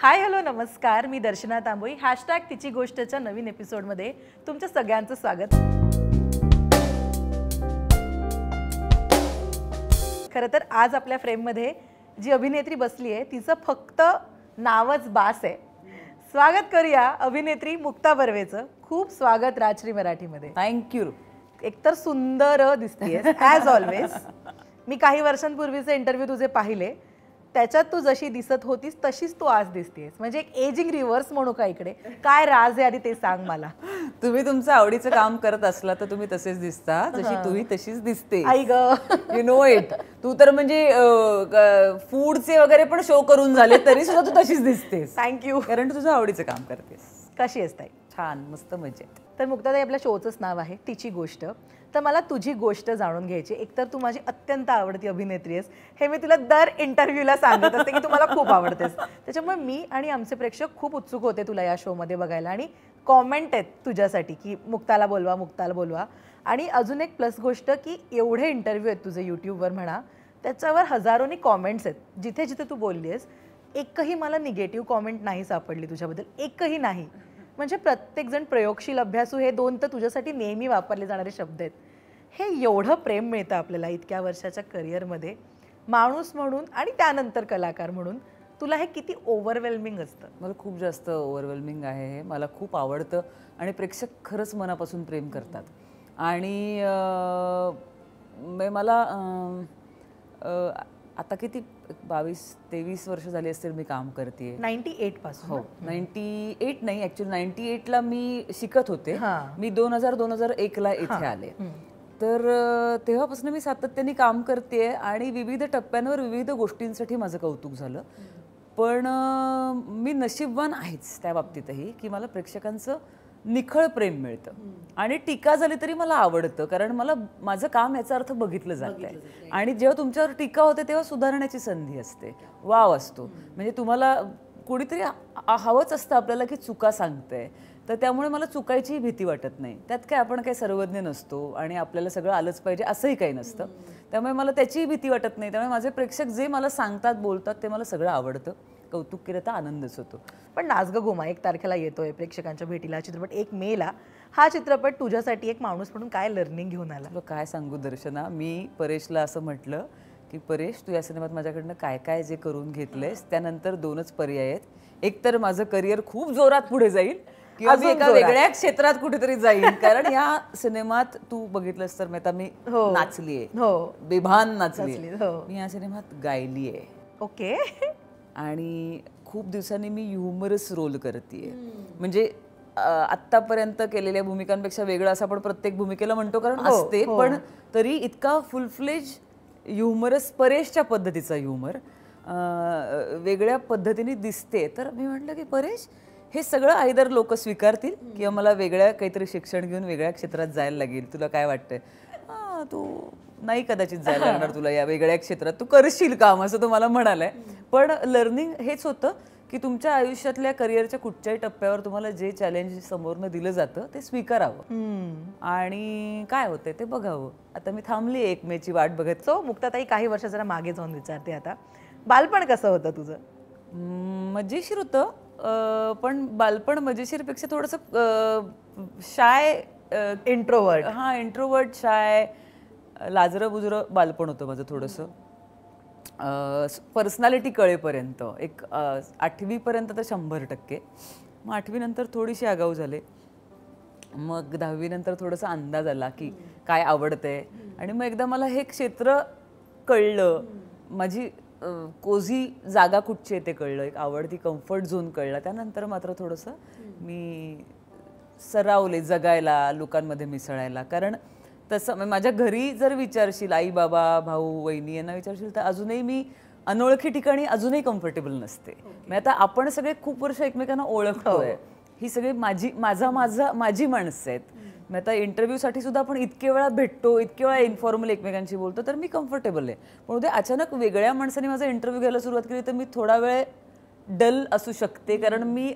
Hi hello नमस्कार मी दर्शना तांबोई hashtag तिची गोष्टच्या नवीन एपिसोडमध्ये तुमच्या सगळ्यांचं स्वागत खरं तर आज आपल्या फ्रेममध्ये जी अभिनेत्री बसली आहे तिचं फक्त नावच बास आहे स्वागत करूया अभिनेत्री मुक्ता बर्वेचं खूप स्वागत राजश्री मराठीमध्ये थँक्यू एकतर सुंदर दिसते ॲज ऑलवेज मी काही वर्षांपूर्वीचे इंटरव्ह्यू तुझे पाहिले त्याच्यात तू जशी दिसत होतीस तशीच तू आज दिसतेस म्हणजे एक एजिंग रिव्हर्स म्हणू का इकडे काय राज आहे आधी ते सांग मला तुम्ही तुमचं आवडीचं काम करत असला तर तुम्ही तसेच दिसता जशी तुम्ही तशीच दिसते आई ग यु नो इट तू तर म्हणजे फूडचे वगैरे पण शो करून झाले तरी सुद्धा तू तशीच दिसतेस थँक्यू कारण तू तुझं आवडीचं काम करतेस कशी असताय छान मस्त मजेत तर मुक्ताताई आपल्या शोचंच नाव आहे तिची गोष्ट तर मला तुझी गोष्ट जाणून घ्यायची एकतर तू माझी अत्यंत आवडती अभिनेत्री आहेस हे मी तुला दर इंटरव्ह्यूला सांगत असते की तुम्हाला खूप आवडतेस त्याच्यामुळे मी आणि आमचे प्रेक्षक खूप उत्सुक होते तुला या शोमध्ये बघायला आणि कॉमेंट आहेत तुझ्यासाठी की मुक्ताला बोलवा मुक्ताला बोलवा आणि अजून एक प्लस गोष्ट की एवढे इंटरव्ह्यू आहेत तुझे यूट्यूबवर म्हणा त्याच्यावर हजारोनी कॉमेंट्स आहेत जिथे जिथे तू बोलली आहेस एकही मला निगेटिव्ह कॉमेंट नाही सापडली तुझ्याबद्दल एकही नाही म्हणजे प्रत्येकजण प्रयोगशील अभ्यासू हे दोन तर तुझ्यासाठी नेहमी वापरले जाणारे शब्द आहेत हे एवढं प्रेम मिळतं आपल्याला इतक्या वर्षाच्या करिअरमध्ये माणूस म्हणून आणि त्यानंतर कलाकार म्हणून तुला हे किती ओव्हरवेल्मिंग असतं मला खूप जास्त ओव्हरवेल्मिंग आहे हे मला खूप आवडतं आणि प्रेक्षक खरंच मनापासून प्रेम करतात आणि मला आता किती बावीस तेवीस वर्ष झाली असतील मी काम करते नाईन्टी एट पासून हो नाईन्टी एट नाही ऍक्च्युली नाईन्टी एटला मी शिकत होते मी दोन हजार दोन हजार एकला इथे आले तर तेव्हापासून मी सातत्याने काम करते आणि विविध टप्प्यांवर विविध गोष्टींसाठी माझं कौतुक झालं पण मी नशीबवान आहेच त्या बाबतीतही की मला प्रेक्षकांचं निखळ प्रेम मिळतं आणि टीका झाली तरी मला आवडतं कारण मला माझं काम याचा अर्थ बघितलं जात आहे आणि जेव्हा तुमच्यावर टीका होते तेव्हा सुधारण्याची संधी असते वाव असतो म्हणजे तुम्हाला कुणीतरी हवंच असतं आपल्याला की चुका सांगतंय तर त्यामुळे मला चुकायचीही भीती वाटत नाही त्यात काय आपण काही सर्वज्ञ नसतो आणि आपल्याला सगळं आलंच पाहिजे असंही काही नसतं त्यामुळे मला त्याचीही भीती वाटत नाही त्यामुळे माझे प्रेक्षक जे मला सांगतात बोलतात ते मला सगळं आवडतं कौतुक केलं तर आनंदच होतो पण नाच गोमा एक तारखेला येतोय प्रेक्षकांच्या भेटीला चित्रपट एक मेला हा चित्रपट तुझ्यासाठी एक माणूस म्हणून काय लर्निंग घेऊन आला काय सांगू दर्शना मी परेशला असं म्हटलं की परेश तू या सिनेमात माझ्याकडनं काय काय जे करून घेतलंयस त्यानंतर दोनच पर्याय आहेत एक तर माझं करिअर खूप जोरात पुढे जाईल किंवा मी एका वेगळ्या क्षेत्रात कुठेतरी जाईल कारण या सिनेमात तू बघितलंस तर मी आता मी हो. नाचलीये हो. बेभान नाचली हो. मी या सिनेमात गायलीये ओके आणि खूप दिवसांनी मी ह्युमरस रोल करते म्हणजे आत्तापर्यंत केलेल्या भूमिकांपेक्षा वेगळं असं आपण प्रत्येक भूमिकेला म्हणतो कारण हो, असते हो. पण तरी इतका फुलफ्लेज ह्युमरस परेशच्या पद्धतीचा ह्युमर वेगळ्या पद्धतीने दिसते तर मी म्हटलं की परेश हे सगळं आईदर लोक स्वीकारतील किंवा मला वेगळ्या काहीतरी शिक्षण घेऊन वेगळ्या क्षेत्रात जायला लागेल तुला काय वाटतंय तू नाही कदाचित जायला लागणार तुला या वेगळ्या क्षेत्रात तू करशील काम असं तुम्हाला म्हणालय पण लर्निंग हेच होतं की तुमच्या आयुष्यातल्या करिअरच्या कुठच्याही टप्प्यावर तुम्हाला जे चॅलेंज समोरनं दिलं जातं ते स्वीकारावं आणि काय होते ते बघावं आता मी थांबली एक मेची वाट बघत सो मुक्ताताई काही वर्ष जरा मागे जाऊन विचारते आता बालपण कसं होतं तुझं मजेशीर होतं पण बालपण मजेशीरपेक्षा थोडंसं शाय इंट्रोवर्ट हां इंट्रोवर्ट शाय लाजरं बुजरं बालपण होतं माझं थोडंसं पर्सनॅलिटी कळेपर्यंत एक आठवीपर्यंत तर शंभर टक्के मग आठवीनंतर थोडीशी आगाऊ झाले मग दहावीनंतर थोडंसं अंदाज आला की काय आवडतंय आणि मग एकदा मला हे क्षेत्र कळलं माझी कोझी जागा कुठची आहे ते कळलं एक आवडती कम्फर्ट झोन कळला त्यानंतर मात्र थोडंसं मी सरावले जगायला लोकांमध्ये मिसळायला कारण तसं म्हणजे माझ्या घरी जर विचारशील आई बाबा भाऊ वहिनी यांना विचारशील तर अजूनही मी अनोळखी ठिकाणी अजूनही कम्फर्टेबल नसते मग म्हणजे आता आपण सगळे खूप वर्ष एकमेकांना ओळखतोय हो. ही सगळी माझी माझा माझा माझी माणसं आहेत मग आता इंटरव्ह्यूसाठी सुद्धा आपण इतके वेळा भेटतो इतके वेळा इन्फॉर्मल एकमेकांशी बोलतो तर मी कम्फर्टेबल आहे पण उद्या अचानक वेगळ्या माणसाने माझा इंटरव्ह्यू घ्यायला सुरुवात केली तर मी थोडा वेळ डल असू शकते कारण मी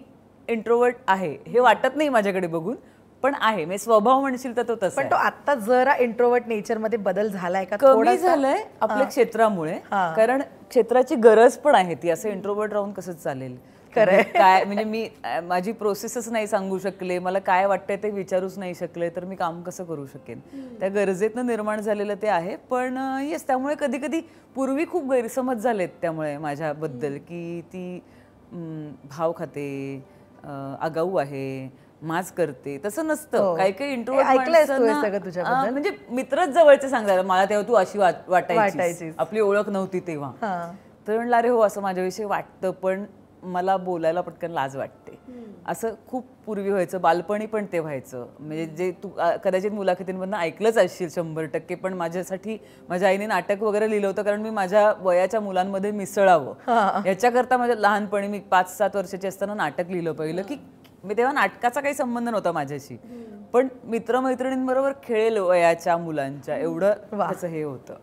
इंट्रोवर्ट आहे हे वाटत नाही माझ्याकडे बघून पण आहे म्हणजे स्वभाव म्हणशील तर तो तसा पण तो आता जरा इंट्रोवर्ट नेचरमध्ये बदल झालाय का कमी झालंय आपल्या क्षेत्रामुळे कारण क्षेत्राची गरज पण आहे ती असं इंट्रोवर्ट राहून कसं चालेल म्हणजे काय म्हणजे मी माझी प्रोसेसच नाही सांगू शकले मला काय वाटतंय ते विचारूच नाही शकले तर मी काम कसं करू शकेन त्या गरजेतनं निर्माण झालेलं ते आहे पण येस त्यामुळे कधी कधी पूर्वी खूप गैरसमज झालेत त्यामुळे माझ्याबद्दल की ती भाव खाते आगाऊ आहे माझ करते तसं नसतं हो. काही काही तुझ्याबद्दल म्हणजे मित्रच जवळचे सांगायला मला तेव्हा तू अशी वाटायची आपली ओळख नव्हती तेव्हा तर म्हणला अरे हो असं माझ्याविषयी वाटतं पण मला बोलायला पटकन लाज वाटते असं खूप पूर्वी व्हायचं बालपणी पण ते व्हायचं म्हणजे जे तू कदाचित मुलाखतींमधनं ऐकलंच असशील शंभर टक्के पण माझ्यासाठी माझ्या आईने नाटक वगैरे लिहिलं होतं कारण मी माझ्या वयाच्या मुलांमध्ये मिसळावं याच्याकरता माझ्या लहानपणी मी पाच सात वर्षाची असताना नाटक लिहिलं पहिलं की मी तेव्हा नाटकाचा काही संबंध नव्हता माझ्याशी पण मित्रमैत्रिणींबरोबर खेळेल वयाच्या मुलांच्या एवढं असं हे होतं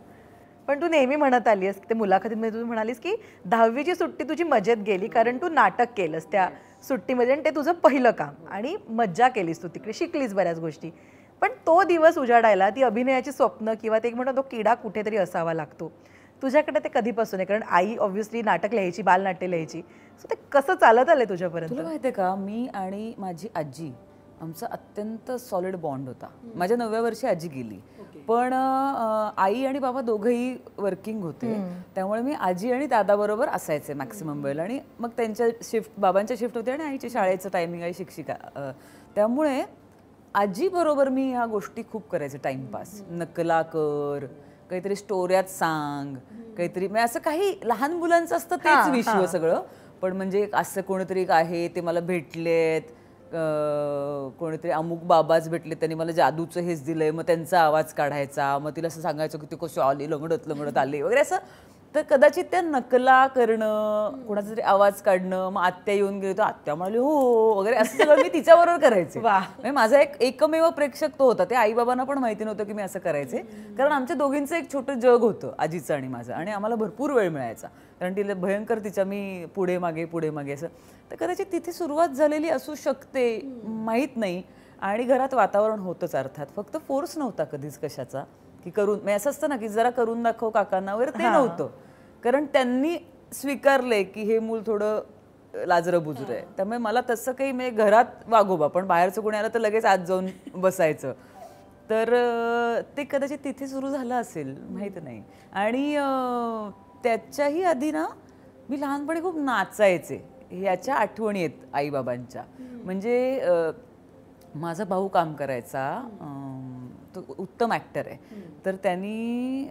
पण तू नेहमी म्हणत आलीस ते मुलाखतीमध्ये तू म्हणालीस की दहावीची सुट्टी तुझी मजेत गेली कारण तू नाटक केलंस त्या सुट्टीमध्ये आणि ते तुझं पहिलं काम आणि मज्जा केलीस तू तिकडे शिकलीस बऱ्याच गोष्टी पण तो दिवस उजाडायला ती अभिनयाची स्वप्न किंवा ते म्हणतो तो किडा कुठेतरी असावा लागतो तुझ्याकडे ते कधीपासून आहे कारण आई ऑब्व्हियसली नाटक लिहायची बालनाट्य लिहायची ते कसं चालत आलं तुझ्यापर्यंत तुला माहिती का मी आणि माझी आजी आमचा अत्यंत सॉलिड बॉन्ड होता माझ्या नवव्या वर्षी आजी गेली पण आई आणि बाबा दोघंही वर्किंग होते त्यामुळे मी आजी आणि दादाबरोबर असायचे मॅक्सिमम वेळेला आणि मग त्यांच्या शिफ्ट बाबांच्या शिफ्ट होते आणि आईच्या शाळेचं टायमिंग आहे शिक्षिका त्यामुळे आजीबरोबर मी ह्या गोष्टी खूप करायचे टाइमपास नकला कर काहीतरी स्टोऱ्यात सांग काहीतरी म्हणजे असं काही लहान मुलांचं असतं तेच विषय सगळं पण म्हणजे असं कोणीतरी एक आहे ते मला भेटलेत कोणीतरी अमुक बाबाच भेटले त्यांनी मला जादूचं हेच दिलंय मग त्यांचा आवाज काढायचा मग तिला असं सांगायचं की ते कसं आली लंगडत लंगडत आले वगैरे असं तर कदाचित त्या नकला करणं कोणाचा तरी आवाज काढणं मग आत्या येऊन गेली तर आत्या म्हणाली हो, हो वगैरे असं सगळं मी तिच्याबरोबर करायचे म्हणजे माझा एक एकमेव प्रेक्षक तो होता ते आईबाबांना पण माहिती नव्हतं की मी असं करायचे कारण आमच्या दोघींचं एक छोटं जग होतं आजीचं आणि माझं आणि आम्हाला भरपूर वेळ मिळायचा कारण तिला भयंकर तिच्या मी पुढे मागे पुढे मागे असं तर कदाचित तिथे सुरुवात झालेली असू शकते माहीत नाही आणि घरात वातावरण होतंच अर्थात फक्त फोर्स नव्हता कधीच कशाचा की करून मी म्हणजे असं असतं ना की जरा करून दाखव काकांना वगैरे ते नव्हतं कारण त्यांनी स्वीकारले की हे मूल थोडं लाजरं बुजरं आहे त्यामुळे मला तसं काही मी घरात वागोबा पण बाहेरचं कोणी आलं तर लगेच आत जाऊन बसायचं तर ते कदाचित तिथे सुरू झालं असेल माहीत नाही आणि त्याच्याही आधी ना मी लहानपणी खूप नाचायचे ह्याच्या आठवणी आहेत आईबाबांच्या म्हणजे माझा भाऊ काम करायचा तो उत्तम ॲक्टर आहे तर त्यांनी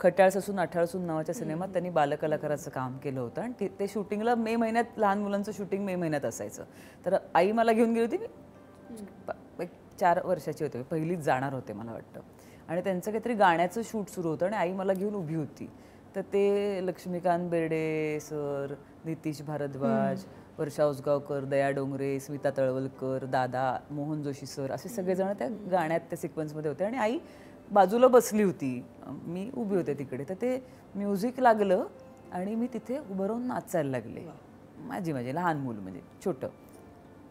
खटाळ ससून अठाळ नावाच्या सिनेमात त्यांनी बालकलाकाराचं काम केलं होतं आणि ते शूटिंगला मे महिन्यात लहान मुलांचं शूटिंग मे महिन्यात असायचं तर आई मला घेऊन गेली होती मी चार वर्षाची होते पहिलीच जाणार होते मला वाटतं आणि त्यांचं काहीतरी गाण्याचं शूट सुरू होतं आणि आई मला घेऊन उभी होती तर ते लक्ष्मीकांत बेर्डे सर नितीश भारद्वाज वर्षा उसगावकर दया डोंगरे स्मिता तळवलकर दादा मोहन जोशी सर असे सगळेजण त्या गाण्यात त्या सिक्वन्समध्ये होते आणि आई बाजूला बसली होती मी उभी होते तिकडे तर ते म्युझिक लागलं आणि मी तिथे उभं राहून नाचायला लागले माझी माझी लहान मूल म्हणजे छोटं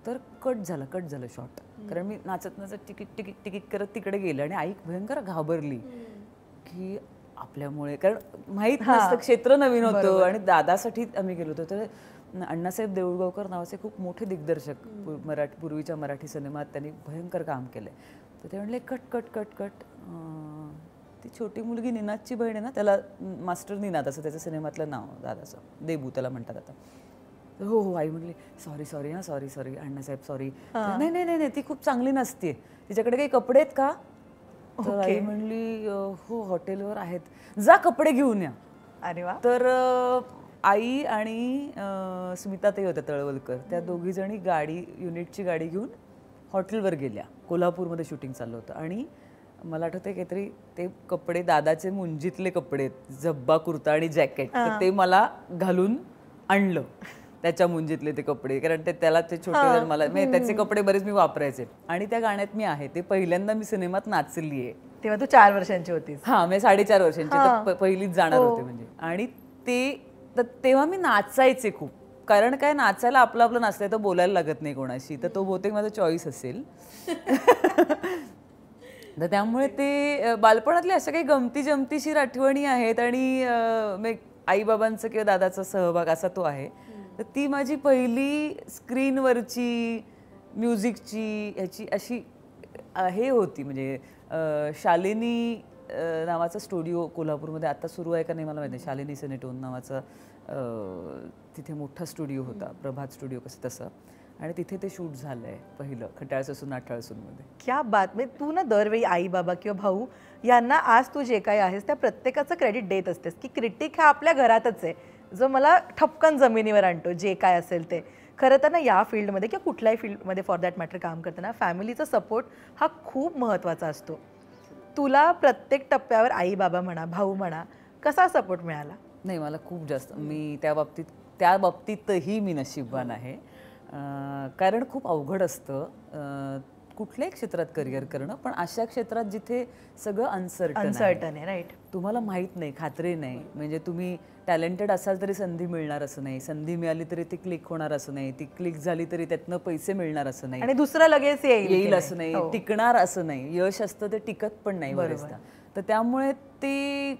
तर कट झालं कट झालं शॉर्ट कारण मी नाचत नाचत टिकीट टिकीट टिकीट करत तिकडे गेलं आणि आई भयंकर घाबरली की आपल्यामुळे कारण माहीत नसतं क्षेत्र नवीन होतं आणि दादासाठी आम्ही गेलो होतो तर अण्णासाहेब देऊळगावकर नावाचे खूप मोठे दिग्दर्शक मराठी पूर्वीच्या मराठी सिनेमात त्यांनी भयंकर काम केलं तर ते म्हणले कट कट कट कट ती छोटी मुलगी निनादची बहीण आहे ना त्याला मास्टर निनाद असं त्याचं सिनेमातलं नाव दादाचं देबू त्याला म्हणतात आता हो हो आई म्हणली सॉरी सॉरी हां सॉरी सॉरी अण्णासाहेब सॉरी नाही नाही नाही ती खूप चांगली नसते तिच्याकडे काही कपडे आहेत का तर आई म्हणली हो हॉटेलवर आहेत जा कपडे घेऊन या अरे वा तर आई आणि ते होत्या तळवलकर त्या दोघी जणी गाडी युनिटची गाडी घेऊन हॉटेलवर गेल्या कोल्हापूरमध्ये शूटिंग चाललं होतं आणि मला आठवतं काहीतरी ते कपडे दादाचे मुंजीतले कपडे झब्बा कुर्ता आणि जॅकेट ते मला घालून आणलं त्याच्या मुंजीतले ते कपडे कारण ते त्याला ते छोटे मला त्याचे कपडे बरेच मी वापरायचे आणि त्या गाण्यात मी आहे ते पहिल्यांदा मी सिनेमात नाचली तेव्हा तू चार वर्षांची होती हां मी साडेचार वर्षांची पहिलीच जाणार हो. होते म्हणजे आणि ते तेव्हा मी नाचायचे खूप कारण काय नाचायला आपलं आपलं नाचलंय तर बोलायला लागत नाही कोणाशी तर तो बहुतेक माझा चॉईस असेल तर त्यामुळे ते बालपणातल्या अशा काही गमती जमतीशीर आठवणी आहेत आणि आई बाबांचा किंवा दादाचा सहभाग असा तो आहे तर ती माझी पहिली स्क्रीनवरची म्युझिकची ह्याची अशी हे होती म्हणजे शालिनी नावाचा स्टुडिओ कोल्हापूरमध्ये आता सुरू आहे का नाही मला माहिती नाही शालिनी सेनेटोन नावाचा तिथे मोठा स्टुडिओ होता प्रभात स्टुडिओ कसं तसं आणि तिथे ते शूट झालं आहे पहिलं खटाळसून मध्ये क्या बात म्हणजे तू ना दरवेळी आई बाबा किंवा भाऊ यांना आज तू जे काही आहेस त्या प्रत्येकाचं क्रेडिट देत असतेस की क्रिटिक हा आपल्या घरातच आहे जो मला ठपकन जमिनीवर आणतो जे काय असेल ते खरं तर ना या फील्डमध्ये किंवा कुठल्याही फील्डमध्ये फॉर दॅट मॅटर काम करताना फॅमिलीचा सपोर्ट हा खूप महत्त्वाचा असतो तुला प्रत्येक टप्प्यावर आई बाबा म्हणा भाऊ म्हणा कसा सपोर्ट मिळाला नाही मला खूप जास्त मी त्या बाबतीत त्या बाबतीतही मी नशिबवान आहे कारण खूप अवघड असतं कुठल्याही क्षेत्रात करिअर करणं पण अशा क्षेत्रात जिथे सगळं अनसर्टन अनसर्टन आहे राईट तुम्हाला माहीत नाही खात्री नाही म्हणजे तुम्ही टॅलेंटेड असाल तरी संधी मिळणार असं नाही संधी मिळाली तरी ती क्लिक होणार असं नाही ती क्लिक झाली तरी त्यातनं पैसे मिळणार असं नाही आणि दुसरं लगेच येईल असं नाही हो. टिकणार असं नाही यश असतं ते टिकत पण नाही बरेचदा तर त्यामुळे ते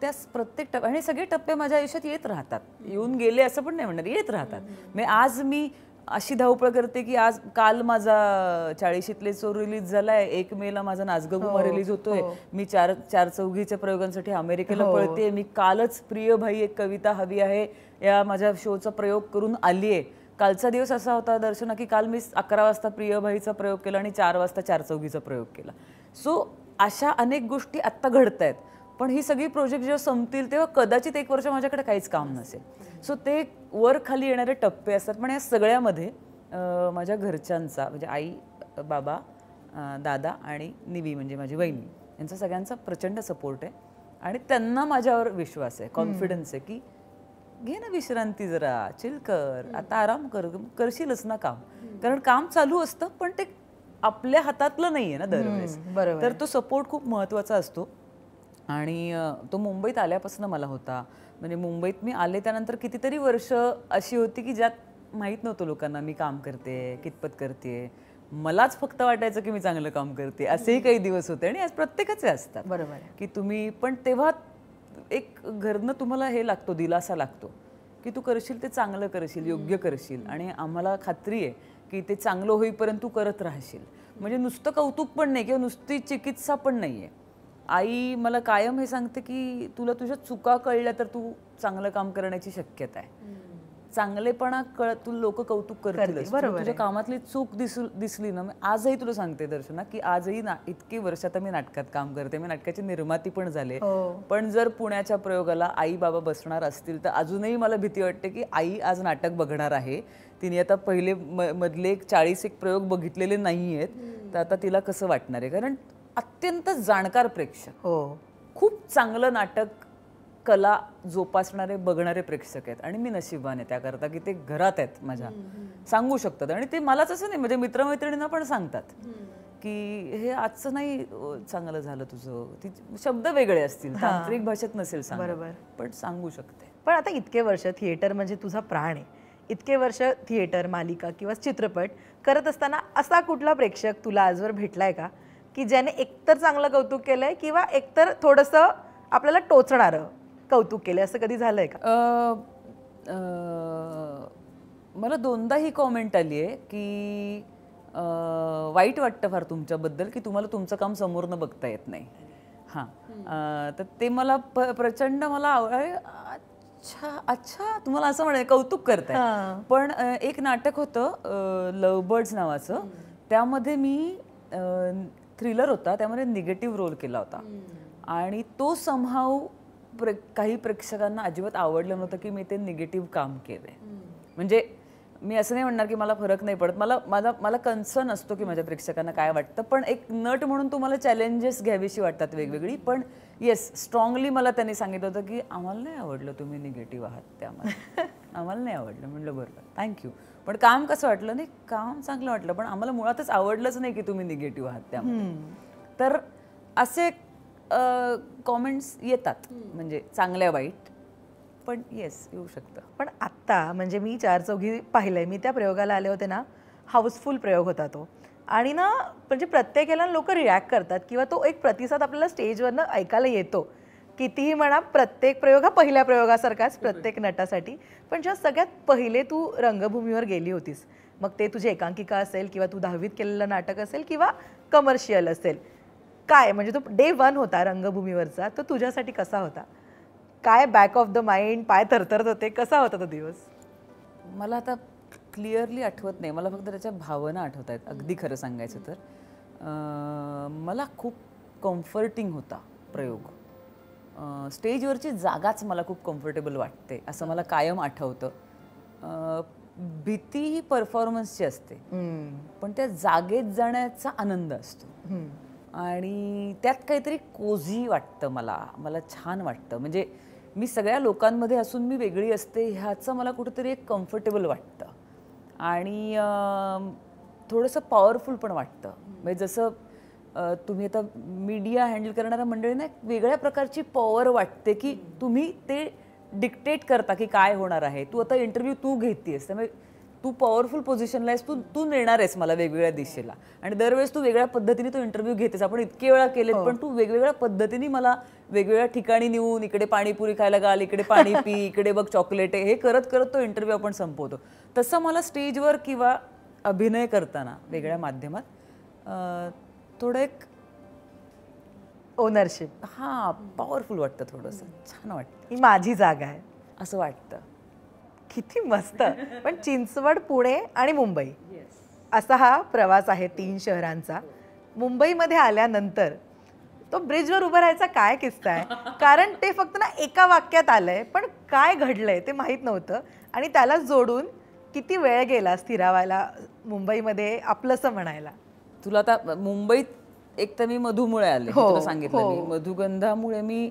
त्या प्रत्येक टप्प्या आणि सगळे टप्पे माझ्या आयुष्यात येत राहतात येऊन गेले असं पण नाही म्हणणार येत राहतात म्हणजे आज मी अशी धावपळ करते की आज काल माझा चाळीशीतले चोर रिलीज झालाय एक मेला माझा नाचगगुमा रिलीज हो, होतोय हो. मी चार चार चौघीच्या प्रयोगांसाठी अमेरिकेला हो. पळते मी कालच प्रिय भाई एक कविता हवी आहे या माझ्या शोचा प्रयोग करून आली आहे कालचा दिवस असा होता दर्शना की काल मी अकरा वाजता प्रिय भाईचा प्रयोग केला आणि चार वाजता चार चौघीचा प्रयोग केला सो अशा अनेक गोष्टी आत्ता घडत आहेत पण ही सगळी प्रोजेक्ट जेव्हा संपतील तेव्हा कदाचित एक वर्ष माझ्याकडे काहीच काम नसेल सो ते वर खाली येणारे टप्पे असतात पण या सगळ्यामध्ये माझ्या घरच्यांचा म्हणजे आई बाबा दादा आणि निवी म्हणजे माझी वहिनी यांचा सगळ्यांचा प्रचंड सपोर्ट आहे आणि त्यांना माझ्यावर विश्वास आहे कॉन्फिडन्स आहे की घे ना विश्रांती जरा चिल कर आता आराम कर करशीलच ना काम कारण काम चालू असतं पण ते आपल्या हातातलं नाही आहे ना दरवेळेस तर तो सपोर्ट खूप महत्वाचा असतो आणि तो मुंबईत आल्यापासून मला होता म्हणजे मुंबईत मी आले त्यानंतर कितीतरी वर्ष अशी होती की ज्यात माहीत नव्हतं लोकांना मी काम करते कितपत करते मलाच फक्त वाटायचं की मी चांगलं काम करते असेही काही दिवस होते आणि आज प्रत्येकाचे असतात बरोबर की तुम्ही पण तेव्हा एक घरनं तुम्हाला हे लागतो दिलासा लागतो की तू करशील ते चांगलं करशील योग्य करशील आणि आम्हाला खात्री आहे की ते चांगलं होईपर्यंत तू करत राहशील म्हणजे नुसतं कौतुक पण नाही किंवा नुसती चिकित्सा पण नाही आहे आई मला कायम हे सांगते की तुला तुझ्या चुका कळल्या तर तू चांगलं काम करण्याची शक्यता आहे चांगलेपणा कळ तू लोक कौतुक करतील म्हणजे तुझ्या कामातली चूक दिसली ना आजही तुला सांगते दर्शना की आजही ना इतकी वर्ष आता मी नाटकात काम करते मी नाटकाची निर्माती पण झाले हो. पण जर पुण्याच्या प्रयोगाला आई बाबा बसणार असतील तर अजूनही मला भीती वाटते की आई आज नाटक बघणार आहे तिने आता पहिले मधले एक चाळीस एक प्रयोग बघितलेले नाही आहेत तर आता तिला कसं वाटणार आहे कारण अत्यंत जाणकार प्रेक्षक हो खूप चांगलं नाटक कला जोपासणारे बघणारे प्रेक्षक आहेत आणि मी आहे त्याकरता की ते घरात आहेत माझ्या सांगू शकतात आणि ते मलाच असं नाही म्हणजे मित्रमैत्रिणींना पण सांगतात की हे आजचं नाही चांगलं झालं तुझं ती शब्द वेगळे असतील तांत्रिक भाषेत नसेल सांग बरोबर पण सांगू शकते पण आता इतके वर्ष थिएटर म्हणजे तुझा प्राण आहे इतके वर्ष थिएटर मालिका किंवा चित्रपट करत असताना असा कुठला प्रेक्षक तुला आजवर भेटलाय का की ज्याने एकतर चांगलं कौतुक केलंय किंवा एकतर थोडंसं आपल्याला टोचणारं कौतुक केलंय असं कधी झालंय का मला दोनदा ही कॉमेंट आली आहे की वाईट वाटतं फार तुमच्याबद्दल की तुम्हाला तुमचं काम समोरनं बघता येत नाही हां तर ते मला प्रचंड मला आवड अच्छा अच्छा तुम्हाला असं म्हणाय कौतुक करताय पण एक नाटक होतं लवबर्ड्स बर्ड्स नावाचं त्यामध्ये मी थ्रिलर होता त्यामध्ये निगेटिव्ह रोल केला होता आणि तो समहाव प्रे काही प्रेक्षकांना अजिबात आवडलं नव्हतं की मी ते निगेटिव्ह काम केले म्हणजे मी असं नाही म्हणणार की मला फरक नाही पडत मला माझा मला कन्सर्न असतो की माझ्या प्रेक्षकांना काय वाटतं पण एक नट म्हणून तुम्हाला चॅलेंजेस घ्यावीशी वाटतात वेगवेगळी पण येस स्ट्रॉंगली मला त्यांनी सांगितलं होतं की आम्हाला नाही आवडलं तुम्ही निगेटिव्ह आहात त्यामध्ये आम्हाला नाही आवडलं म्हणलं बरोबर थँक्यू पण काम कसं वाटलं नाही काम चांगलं वाटलं पण आम्हाला मुळातच आवडलंच नाही की तुम्ही निगेटिव्ह आहात त्या तर असे कॉमेंट्स येतात म्हणजे चांगल्या वाईट पण येस येऊ शकतं पण आत्ता म्हणजे मी चार चौघी पाहिलं मी त्या प्रयोगाला आले होते ना हाऊसफुल प्रयोग होता तो आणि ना म्हणजे प्रत्येकाला लोक रिॲक्ट करतात किंवा तो एक प्रतिसाद आपल्याला स्टेजवरनं ऐकायला येतो कितीही म्हणा प्रत्येक प्रयोग हा पहिल्या प्रयोगासारखाच प्रत्येक नटासाठी पण ज्या सगळ्यात पहिले तू रंगभूमीवर गेली होतीस मग ते तुझी एकांकिका असेल किंवा तू दहावीत केलेलं नाटक असेल किंवा कमर्शियल असेल काय म्हणजे तो डे वन होता रंगभूमीवरचा तो तुझ्यासाठी कसा होता काय बॅक ऑफ द माइंड पाय थरथरत होते कसा होता तो दिवस मला आता क्लिअरली आठवत नाही मला फक्त त्याच्या भावना आठवत आहेत अगदी खरं सांगायचं तर मला खूप कम्फर्टिंग होता प्रयोग स्टेजवरची जागाच मला खूप कम्फर्टेबल वाटते असं मला कायम आठवतं भीती ही परफॉर्मन्सची असते पण त्या जागेत जाण्याचा आनंद असतो आणि त्यात काहीतरी कोझी वाटतं मला मला छान वाटतं म्हणजे मी सगळ्या लोकांमध्ये असून मी वेगळी असते ह्याचं मला कुठंतरी एक कम्फर्टेबल वाटतं आणि थोडंसं पॉवरफुल पण वाटतं म्हणजे जसं तुम्ही आता मीडिया हँडल करणाऱ्या मंडळींना एक वेगळ्या प्रकारची पॉवर वाटते की तुम्ही ते डिक्टेट करता की काय होणार आहे तू आता इंटरव्ह्यू तू घेतेस त्यामुळे तू पॉवरफुल पोझिशनला आहेस तू तू मिळणार आहेस मला वेगवेगळ्या दिशेला आणि दरवेळेस तू वेगळ्या पद्धतीने तो इंटरव्ह्यू घेतेस आपण इतके वेळा केलेत हो. पण तू वेगवेगळ्या पद्धतीने मला वेगवेगळ्या ठिकाणी नेऊन इकडे पाणीपुरी खायला घाल इकडे पाणी पी इकडे बघ चॉकलेट हे करत करत तो इंटरव्ह्यू आपण संपवतो तसं मला स्टेजवर किंवा अभिनय करताना वेगळ्या माध्यमात थोडं एक ओनरशिप हा पॉवरफुल वाटतं थोडंसं छान वाटतं ही माझी जागा आहे असं वाटतं किती मस्त पण चिंचवड पुणे आणि मुंबई असा हा प्रवास आहे तीन शहरांचा मुंबईमध्ये आल्यानंतर तो ब्रिजवर उभं राहायचा काय किस्सा आहे कारण ते फक्त ना एका वाक्यात आलंय पण काय घडलंय ते माहीत नव्हतं आणि त्याला जोडून किती वेळ गेला स्थिरावायला मुंबईमध्ये आपलंसं म्हणायला तुला आता मुंबईत एक तर मी मधुमुळे आले हो, सांगितलं हो. मधुगंधामुळे मी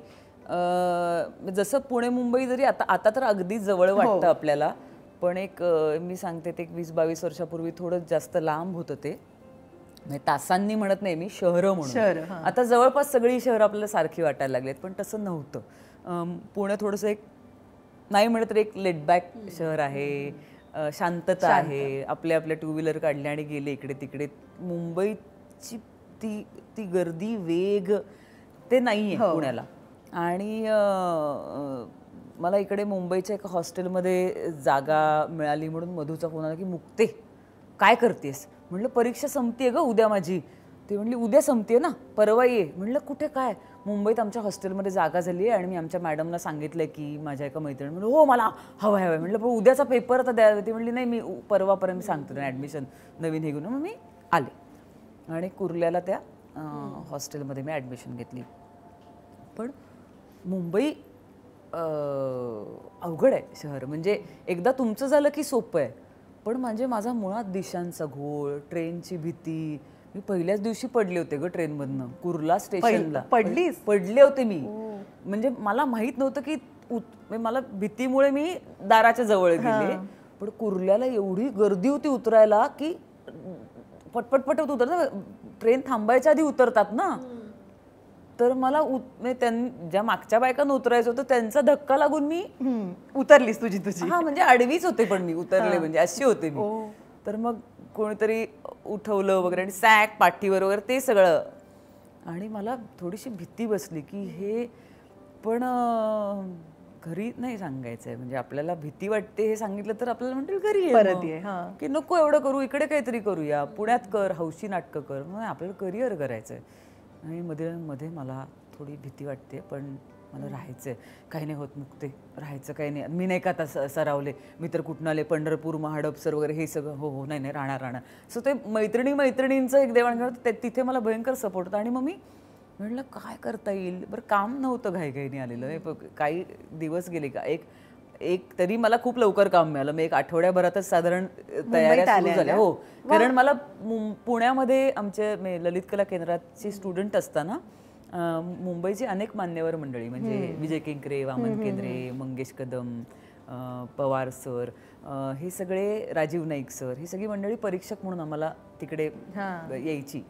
जसं पुणे मुंबई जरी आता आता तर अगदी जवळ हो. वाटतं आपल्याला पण एक मी सांगते ते एक वीस बावीस वर्षापूर्वी थोडं जास्त लांब होतं ते म्हणजे तासांनी म्हणत नाही मी शहरं म्हणून आता जवळपास सगळी शहरं आपल्याला सारखी वाटायला लागलीत पण तसं नव्हतं पुणे थोडस एक नाही म्हणत तर एक लेटबॅक शहर आहे शांतता आहे आपले आपले टू व्हीलर काढले आणि गेले इकडे तिकडे मुंबईची ती ती गर्दी वेग ते नाही आहे हो. पुण्याला आणि मला इकडे मुंबईच्या एका हॉस्टेलमध्ये जागा मिळाली म्हणून मधूचा फोन आला की मुक्ते काय करतेस म्हटलं परीक्षा संपते आहे गं उद्या माझी ती म्हणली उद्या संपते ना परवा ये म्हटलं कुठे काय मुंबईत आमच्या हॉस्टेलमध्ये जागा झाली आहे आणि मी आमच्या मॅडमला सांगितलं की माझ्या एका मैत्रिणी म्हणलं हो मला हवं आहे हवं म्हटलं पण उद्याचा पेपर आता द्यायला ती म्हणली नाही मी परवापर्यंत मी सांगतो ना ॲडमिशन नवीन हे घेऊन मग मी आले आणि कुर्ल्याला त्या हॉस्टेलमध्ये मी ॲडमिशन घेतली पण मुंबई अवघड आहे शहर म्हणजे एकदा तुमचं झालं की सोपं आहे पण म्हणजे माझा मुळात दिशांचा घोळ ट्रेनची भीती मी पहिल्याच दिवशी पडले होते ग ट्रेनमधनं कुर्ला स्टेशनला पडली पडले होते मी हो. म्हणजे मला माहीत नव्हतं की म्हणजे मला भीतीमुळे मी दाराच्या जवळ गेले पण कुर्ल्याला एवढी गर्दी होती उतरायला की पटपट पटपट उतरत ट्रेन थांबायच्या आधी उतरतात ना तर मला म्हणजे ज्या मागच्या बायकांना उतरायचं होतं त्यांचा धक्का लागून मी उतरलीस तुझी तुझी हा म्हणजे आडवीच होते पण मी उतरले म्हणजे अशी होते मी तर मग कोणीतरी उठवलं वगैरे आणि सॅक पाठीवर वगैरे ते सगळं आणि मला थोडीशी भीती बसली की हे पण घरी नाही सांगायचं आहे म्हणजे आपल्याला भीती वाटते हे सांगितलं तर आपल्याला म्हणतील घरी परत ये की नको एवढं करू इकडे काहीतरी करूया पुण्यात कर हौशी नाटकं कर मग आपल्याला करिअर करायचं आहे आणि मध्ये मध्ये मला थोडी भीती वाटते पण मला राहायचं आहे काही नाही होत मुक्ते राहायचं काही नाही मी नाही का आता स सरावले मी तर कुठून आले पंढरपूर महाडपसर वगैरे हे सगळं हो हो नाही नाही राहणार राहणार सो ते मैत्रिणी मैत्रिणींचं एक घेऊन ते तिथे मला भयंकर सपोर्ट होता आणि मग मी म्हटलं काय करता येईल बरं काम नव्हतं घाईघाईने आलेलं हे काही दिवस गेले का एक एक तरी मला खूप लवकर काम मिळालं मी एक आठवड्याभरातच साधारण तयारी झाल्या हो कारण मला पुण्यामध्ये आमच्या ललित कला केंद्राचे स्टुडंट असताना मुंबईची अनेक मान्यवर मंडळी म्हणजे विजय केंकरे वामन केंद्रे मंगेश कदम पवार सर हे सगळे राजीव नाईक सर ही सगळी मंडळी परीक्षक म्हणून आम्हाला तिकडे यायची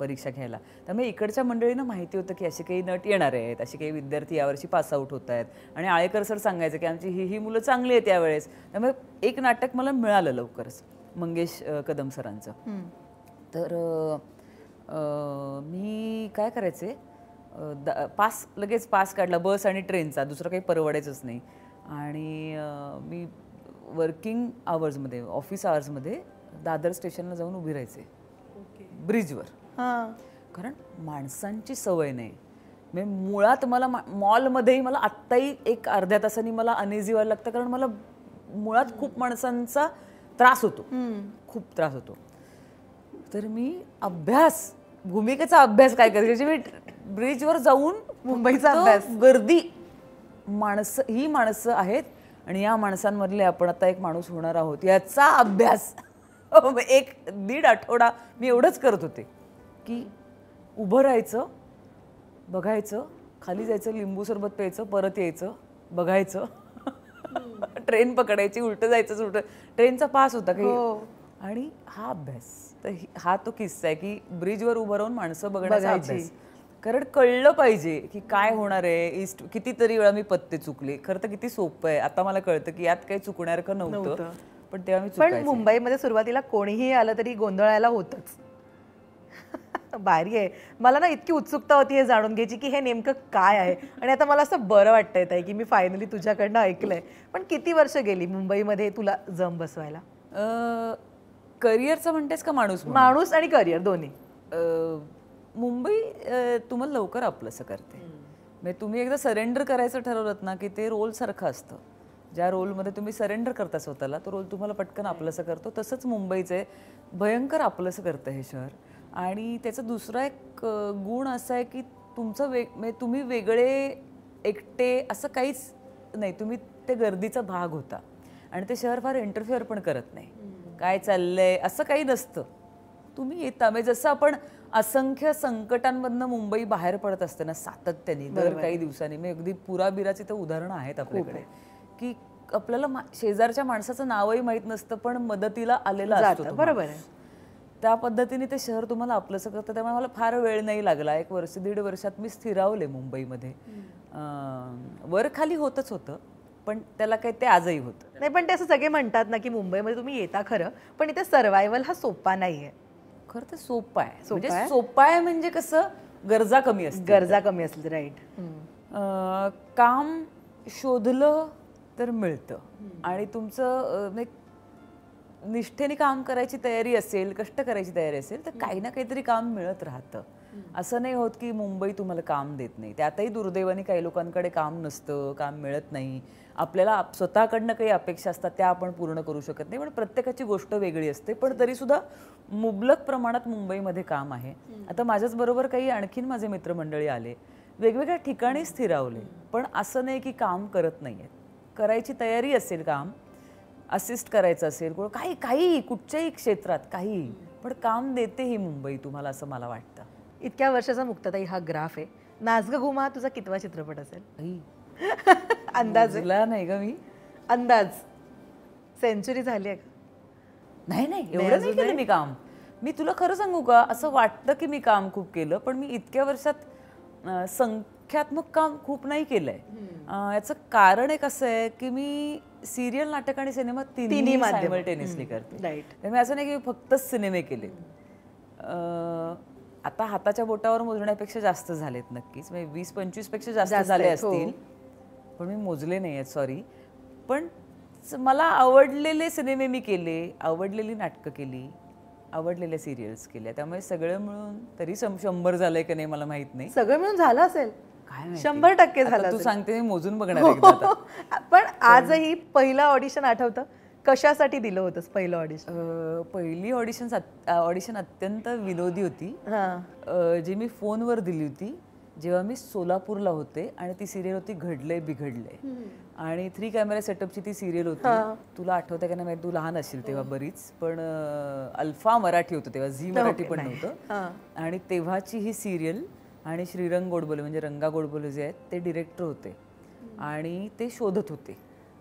परीक्षा घ्यायला त्यामुळे इकडच्या मंडळीनं माहिती होतं की असे काही नट येणार आहेत असे काही विद्यार्थी यावर्षी पास आऊट होत आहेत आणि आळेकर सर सांगायचं की आमची ही ही मुलं चांगली आहेत त्यावेळेस त्यामुळे एक नाटक मला मिळालं लवकरच मंगेश कदम सरांचं तर मी काय करायचे पास लगेच पास काढला बस आणि ट्रेनचा दुसरं काही परवडायचंच नाही आणि मी वर्किंग आवर्समध्ये ऑफिस आवर्समध्ये दादर स्टेशनला जाऊन उभी राहायचे ब्रिजवर कारण माणसांची सवय नाही मी मुळात मला मॉलमध्येही मला आत्ताही एक अर्ध्या तासांनी मला अनेजी व्हायला लागतं कारण मला मुळात खूप माणसांचा त्रास होतो खूप त्रास होतो तर मी अभ्यास भूमिकेचा अभ्यास काय म्हणजे मी ब्रिजवर जाऊन मुंबईचा अभ्यास गर्दी माणसं ही माणसं आहेत आणि या माणसांमधले आपण आता एक माणूस होणार आहोत याचा अभ्यास एक दीड आठवडा मी एवढंच करत होते की उभं राहायचं बघायचं खाली जायचं लिंबू सरबत प्यायचं परत यायचं बघायचं ट्रेन पकडायची उलट जायचं उलट ट्रेनचा पास होता काही हो. आणि हा अभ्यास तर हा तो किस्सा आहे की ब्रिजवर उभं राहून माणसं बघण्याचा जायची कारण कळलं पाहिजे की काय होणार आहे इस्ट कितीतरी वेळा मी पत्ते चुकले खरं तर किती सोपं आहे आता मला कळतं की यात काही चुकणार नव्हतं पण तेव्हा मी पण मुंबईमध्ये सुरुवातीला कोणीही आलं तरी गोंधळायला होतच भारी आहे मला ना इतकी उत्सुकता होती हे जाणून घ्यायची की हे नेमकं काय आहे आणि आता मला असं बरं वाटतंय ताई की मी फायनली तुझ्याकडनं ऐकलंय पण किती वर्ष गेली मुंबईमध्ये तुला जम बसवायला करिअरचं म्हणतेस का माणूस माणूस आणि करिअर दोन्ही मुंबई तुम्हाला लवकर आपलंसं करते म्हणजे तुम्ही एकदा सरेंडर करायचं ठरवलं ना की ते रोल सारखं असतं ज्या रोलमध्ये तुम्ही सरेंडर करता स्वतःला तो रोल तुम्हाला पटकन आपलंसं करतो तसंच मुंबईचे भयंकर आपलंसं करतं हे शहर आणि त्याचा दुसरा एक गुण असा आहे की तुमचं वेग म्हणजे तुम्ही वेगळे एकटे असं काहीच नाही तुम्ही ते गर्दीचा भाग होता आणि ते शहर फार इंटरफिअर पण करत नाही काय चाललंय असं काही नसतं तुम्ही येता म्हणजे जसं आपण असंख्य संकटांमधनं मुंबई बाहेर पडत ना सातत्याने दर काही दिवसांनी मी म्हणजे अगदी पुराबिराची तर उदाहरणं आहेत आपल्याकडे की आपल्याला शेजारच्या माणसाचं नावही माहीत नसतं पण मदतीला आलेलं असतं बरोबर आहे त्या पद्धतीने ते शहर तुम्हाला आपलंच करतं त्यामुळे मला फार वेळ नाही लागला एक वर्ष दीड वर्षात मी स्थिरावले मुंबईमध्ये वर खाली होतच होतं पण त्याला काही ते आजही होतं नाही पण ते असं सगळे म्हणतात ना की मुंबईमध्ये तुम्ही येता खरं पण इथे सर्वायवल हा सोपा नाही आहे खरं तर सोपा आहे म्हणजे सोपा आहे म्हणजे कसं गरजा कमी असते गरजा कमी असते राईट काम शोधलं तर मिळतं आणि तुमचं म्हणजे निष्ठेने काम करायची तयारी असेल कष्ट करायची तयारी असेल तर काही ना काहीतरी काम मिळत राहतं असं नाही होत की मुंबई तुम्हाला काम देत नाही त्यातही दुर्दैवाने काही लोकांकडे काम नसतं काम मिळत नाही आपल्याला स्वतःकडनं काही अपेक्षा असतात त्या आपण पूर्ण करू शकत नाही पण प्रत्येकाची गोष्ट वेगळी असते पण तरीसुद्धा मुबलक प्रमाणात मुंबईमध्ये काम आहे आता माझ्याच बरोबर काही आणखीन माझे मित्रमंडळी आले वेगवेगळ्या ठिकाणी स्थिरावले पण असं नाही की काम करत नाही करायची तयारी असेल काम असिस्ट करायचं असेल काही काही कुठच्याही क्षेत्रात काही पण काम देते ही मुंबई तुम्हाला असं मला वाटतं इतक्या वर्षाचा मुक्तताई हा ग्राफ आहे नाचग घुमा तुझा कितवा चित्रपट असेल अंदाजला नाही ग मी अंदाज सेंचुरी झाली आहे का नाही नाही एवढंच नाही केलं मी काम मी तुला खरं सांगू का असं वाटतं की मी काम खूप केलं पण मी इतक्या वर्षात सं व्याख्यात्मक काम खूप नाही केलंय याच कारण एक असं आहे की मी सिरियल नाटक आणि सिनेमा तिन्ही सायमल्टेनियसली करते मी असं नाही की फक्तच सिनेमे केले आता हाताच्या बोटावर मोजण्यापेक्षा जास्त झालेत नक्कीच म्हणजे पंचवीस पेक्षा जास्त झाले हो. असतील पण मी मोजले नाही आहेत सॉरी पण मला आवडलेले सिनेमे मी केले आवडलेली नाटकं केली आवडलेल्या सिरियल्स केल्या त्यामुळे सगळं मिळून तरी शंभर झालंय का नाही मला माहित नाही सगळं मिळून झालं असेल शंभर टक्के झालं तू सांगते मोजून बघणार हो. पण आजही पहिलं ऑडिशन आठवतं कशासाठी दिलं होतं पहिलं ऑडिशन पहिली ऑडिशन ऑडिशन अत्यंत विनोदी होती जी मी फोनवर दिली होती जेव्हा मी सोलापूरला होते आणि ती सिरियल होती घडले बिघडले आणि थ्री कॅमेरा सेटअपची ती सिरियल होती तुला आठवतं का नाही तू लहान असेल तेव्हा बरीच पण अल्फा मराठी होतं तेव्हा झी मराठी पण नव्हतं आणि तेव्हाची ही सिरियल आणि श्रीरंग गोडबोले म्हणजे रंगा गोडबोले जे आहेत ते डिरेक्टर होते आणि ते शोधत होते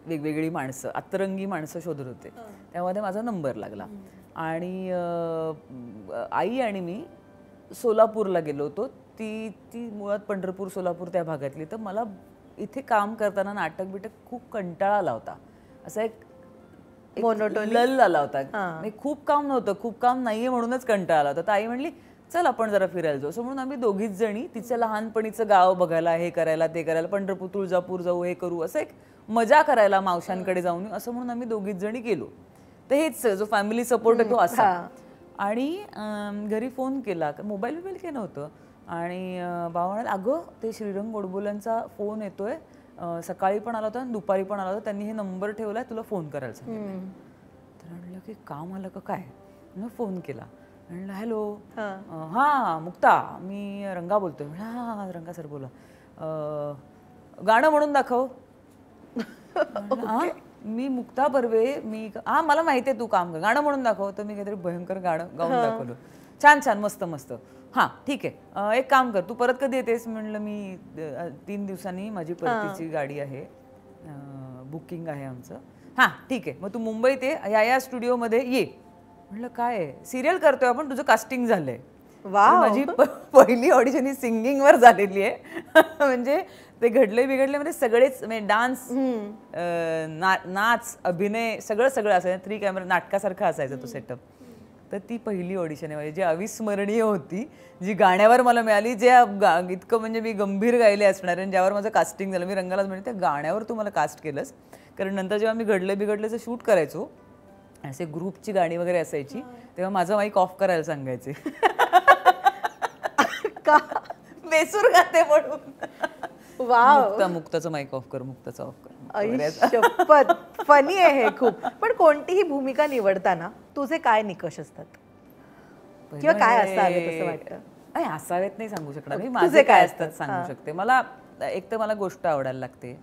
वेगवेगळी माणसं अतरंगी माणसं शोधत होते त्यामध्ये माझा नंबर लागला आणि आई आणि मी सोलापूरला गेलो होतो ती ती मुळात पंढरपूर सोलापूर त्या भागातली तर मला इथे काम करताना नाटक बिटक खूप कंटाळा आला होता असा एक लल आला होता खूप काम नव्हतं खूप काम नाहीये म्हणूनच कंटाळा आला होता तर आई म्हणली चल आपण जरा फिरायला जाऊ सो म्हणून आम्ही दोघीच जणी तिचं लहानपणीचं गाव बघायला हे करायला ते करायला पंढरपूर तुळजापूर जाऊ हे करू असं एक मजा करायला मावशांकडे जाऊन असं म्हणून आम्ही दोघीच जणी गेलो तर हेच जो फॅमिली सपोर्ट आहे तो असा आणि घरी फोन केला मोबाईल बिबाईल केलं होतं आणि बाबा म्हणाल अगं ते श्रीरंग गोडबोलांचा फोन येतोय सकाळी पण आला होता आणि दुपारी पण आला होता त्यांनी हे नंबर ठेवला तुला फोन करायला तर म्हणलं की काम आलं का काय फोन केला म्हणलं हॅलो हां मुक्ता मी रंगा बोलतोय म्हणलं हां हां रंगा सर बोला गाणं म्हणून दाखव मी मुक्ता बर्वे मी हा मला माहिती आहे तू काम कर गाणं म्हणून दाखव तर मी काहीतरी भयंकर गाणं गाऊन दाखवलं छान छान मस्त मस्त हां ठीक आहे एक काम कर तू परत कधी येतेस म्हणलं मी तीन दिवसांनी माझी परतीची गाडी आहे बुकिंग आहे आमचं हां ठीक आहे मग तू मुंबईत ये या या स्टुडिओमध्ये ये म्हटलं काय सिरियल करतोय आपण तुझं कास्टिंग झालंय वा माझी पहिली ऑडिशन ही सिंगिंग वर झालेली आहे म्हणजे ते घडले बिघडले म्हणजे सगळेच म्हणजे डान्स नाच अभिनय सगळं सगळं असायचं थ्री कॅमेरा नाटकासारखं असायचं तो सेटअप तर ती पहिली ऑडिशन आहे म्हणजे जी अविस्मरणीय होती जी गाण्यावर मला मिळाली जे इतकं म्हणजे मी गंभीर गायले असणार आणि ज्यावर माझं कास्टिंग झालं मी रंगालाच म्हणजे त्या गाण्यावर तू मला कास्ट केलंस कारण नंतर जेव्हा मी घडले बिघडलेचं शूट करायचो असे ग्रुपची गाणी वगैरे असायची तेव्हा माझा माईक ऑफ करायला सांगायचे बेसूर गाते म्हणून वा मुक्ताचं माईक ऑफ कर मुक्ताचा ऑफ कर फनी आहे खूप पण कोणतीही भूमिका निवडताना तुझे काय निकष असतात किंवा काय असावेत असं वाटतं असावेत नाही सांगू शकणार मी माझे काय असतात सांगू शकते मला एक तर मला गोष्ट आवडायला लागते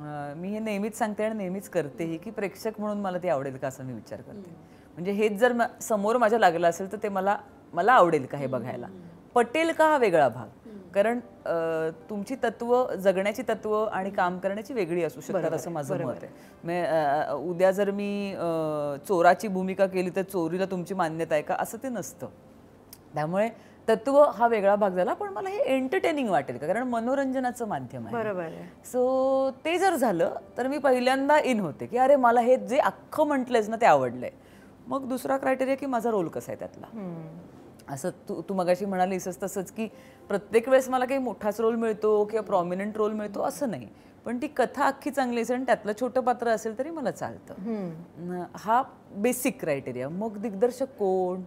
मी हे नेहमीच सांगते आणि नेहमीच करते ही की प्रेक्षक म्हणून मला ते आवडेल का असं मी विचार करते म्हणजे हेच जर समोर माझ्या लागलं असेल तर ते मला मला आवडेल का हे बघायला पटेल का हा वेगळा भाग कारण तुमची तत्व जगण्याची तत्व आणि काम करण्याची वेगळी असू शकतात असं माझं मत आहे उद्या जर मी चोराची भूमिका केली तर चोरीला तुमची मान्यता आहे का असं ते नसतं त्यामुळे तत्व हा वेगळा भाग झाला पण मला हे एंटरटेनिंग वाटेल का कारण मनोरंजनाचं माध्यम आहे बरोबर सो ते जर झालं तर मी पहिल्यांदा इन होते की अरे मला हे जे अख्खं म्हटलंयच ना ते आवडलंय मग दुसरा क्रायटेरिया की माझा रोल कसा आहे त्यातला असं तू तू मगाशी म्हणालीस तसंच की प्रत्येक वेळेस मला काही मोठाच रोल मिळतो किंवा प्रॉमिनंट रोल मिळतो असं नाही पण ती कथा अख्खी चांगली असेल आणि त्यातलं छोटं पात्र असेल तरी मला चालतं हा बेसिक क्रायटेरिया मग दिग्दर्शक कोण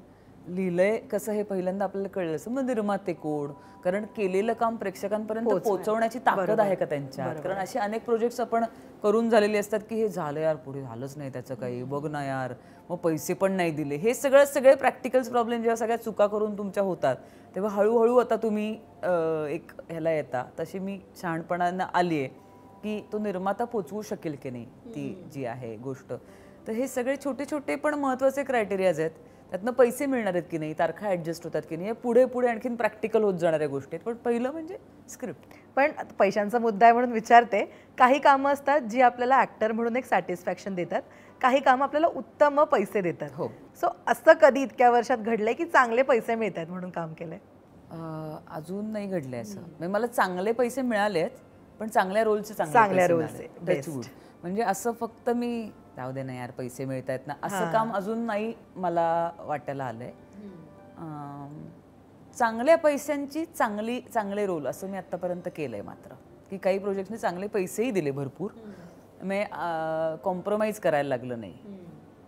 लिहिलंय कसं हे पहिल्यांदा आपल्याला कळलं असं मग म्हणजे निर्माते कोण कारण केलेलं काम प्रेक्षकांपर्यंत पोहोचवण्याची ताकद आहे का त्यांच्या कारण असे अनेक प्रोजेक्ट्स आपण करून झालेले असतात की हे झालं यार पुढे झालंच नाही त्याचं काही बघ ना यार मग पैसे पण नाही दिले हे सगळं सगळे प्रॅक्टिकल्स प्रॉब्लेम जेव्हा सगळ्या चुका करून तुमच्या होतात तेव्हा हळूहळू आता तुम्ही एक ह्याला येता तशी मी शहाणपणानं आली आहे की तो निर्माता पोचवू शकेल की नाही ती जी आहे गोष्ट तर हे सगळे छोटे छोटे पण महत्त्वाचे क्रायटेरियाज आहेत त्यातनं पैसे मिळणार आहेत की नाही तारखा ऍडजस्ट होतात की नाही पुढे पुढे आणखीन प्रॅक्टिकल होत जाणाऱ्या गोष्टी आहेत पण पहिलं म्हणजे स्क्रिप्ट पण पैशांचा मुद्दा आहे म्हणून विचारते काही कामं असतात जी आपल्याला ऍक्टर म्हणून एक सॅटिस्फॅक्शन देतात काही कामं आपल्याला उत्तम पैसे देतात हो सो असं कधी इतक्या वर्षात घडलंय की चांगले पैसे मिळतात म्हणून काम केलंय अजून नाही घडलंय असं म्हणजे मला चांगले पैसे मिळाले पण चांगल्या रोलचे चांगल्या रोलचे म्हणजे असं फक्त मी जाऊ दे ना यार पैसे मिळत आहेत ना असं काम अजून नाही मला वाटायला आलंय चांगल्या पैशांची चांगली चांगले रोल असं मी आतापर्यंत केलंय मात्र की काही प्रोजेक्टने चांगले पैसेही दिले भरपूर मी कॉम्प्रोमाइज करायला लागलं नाही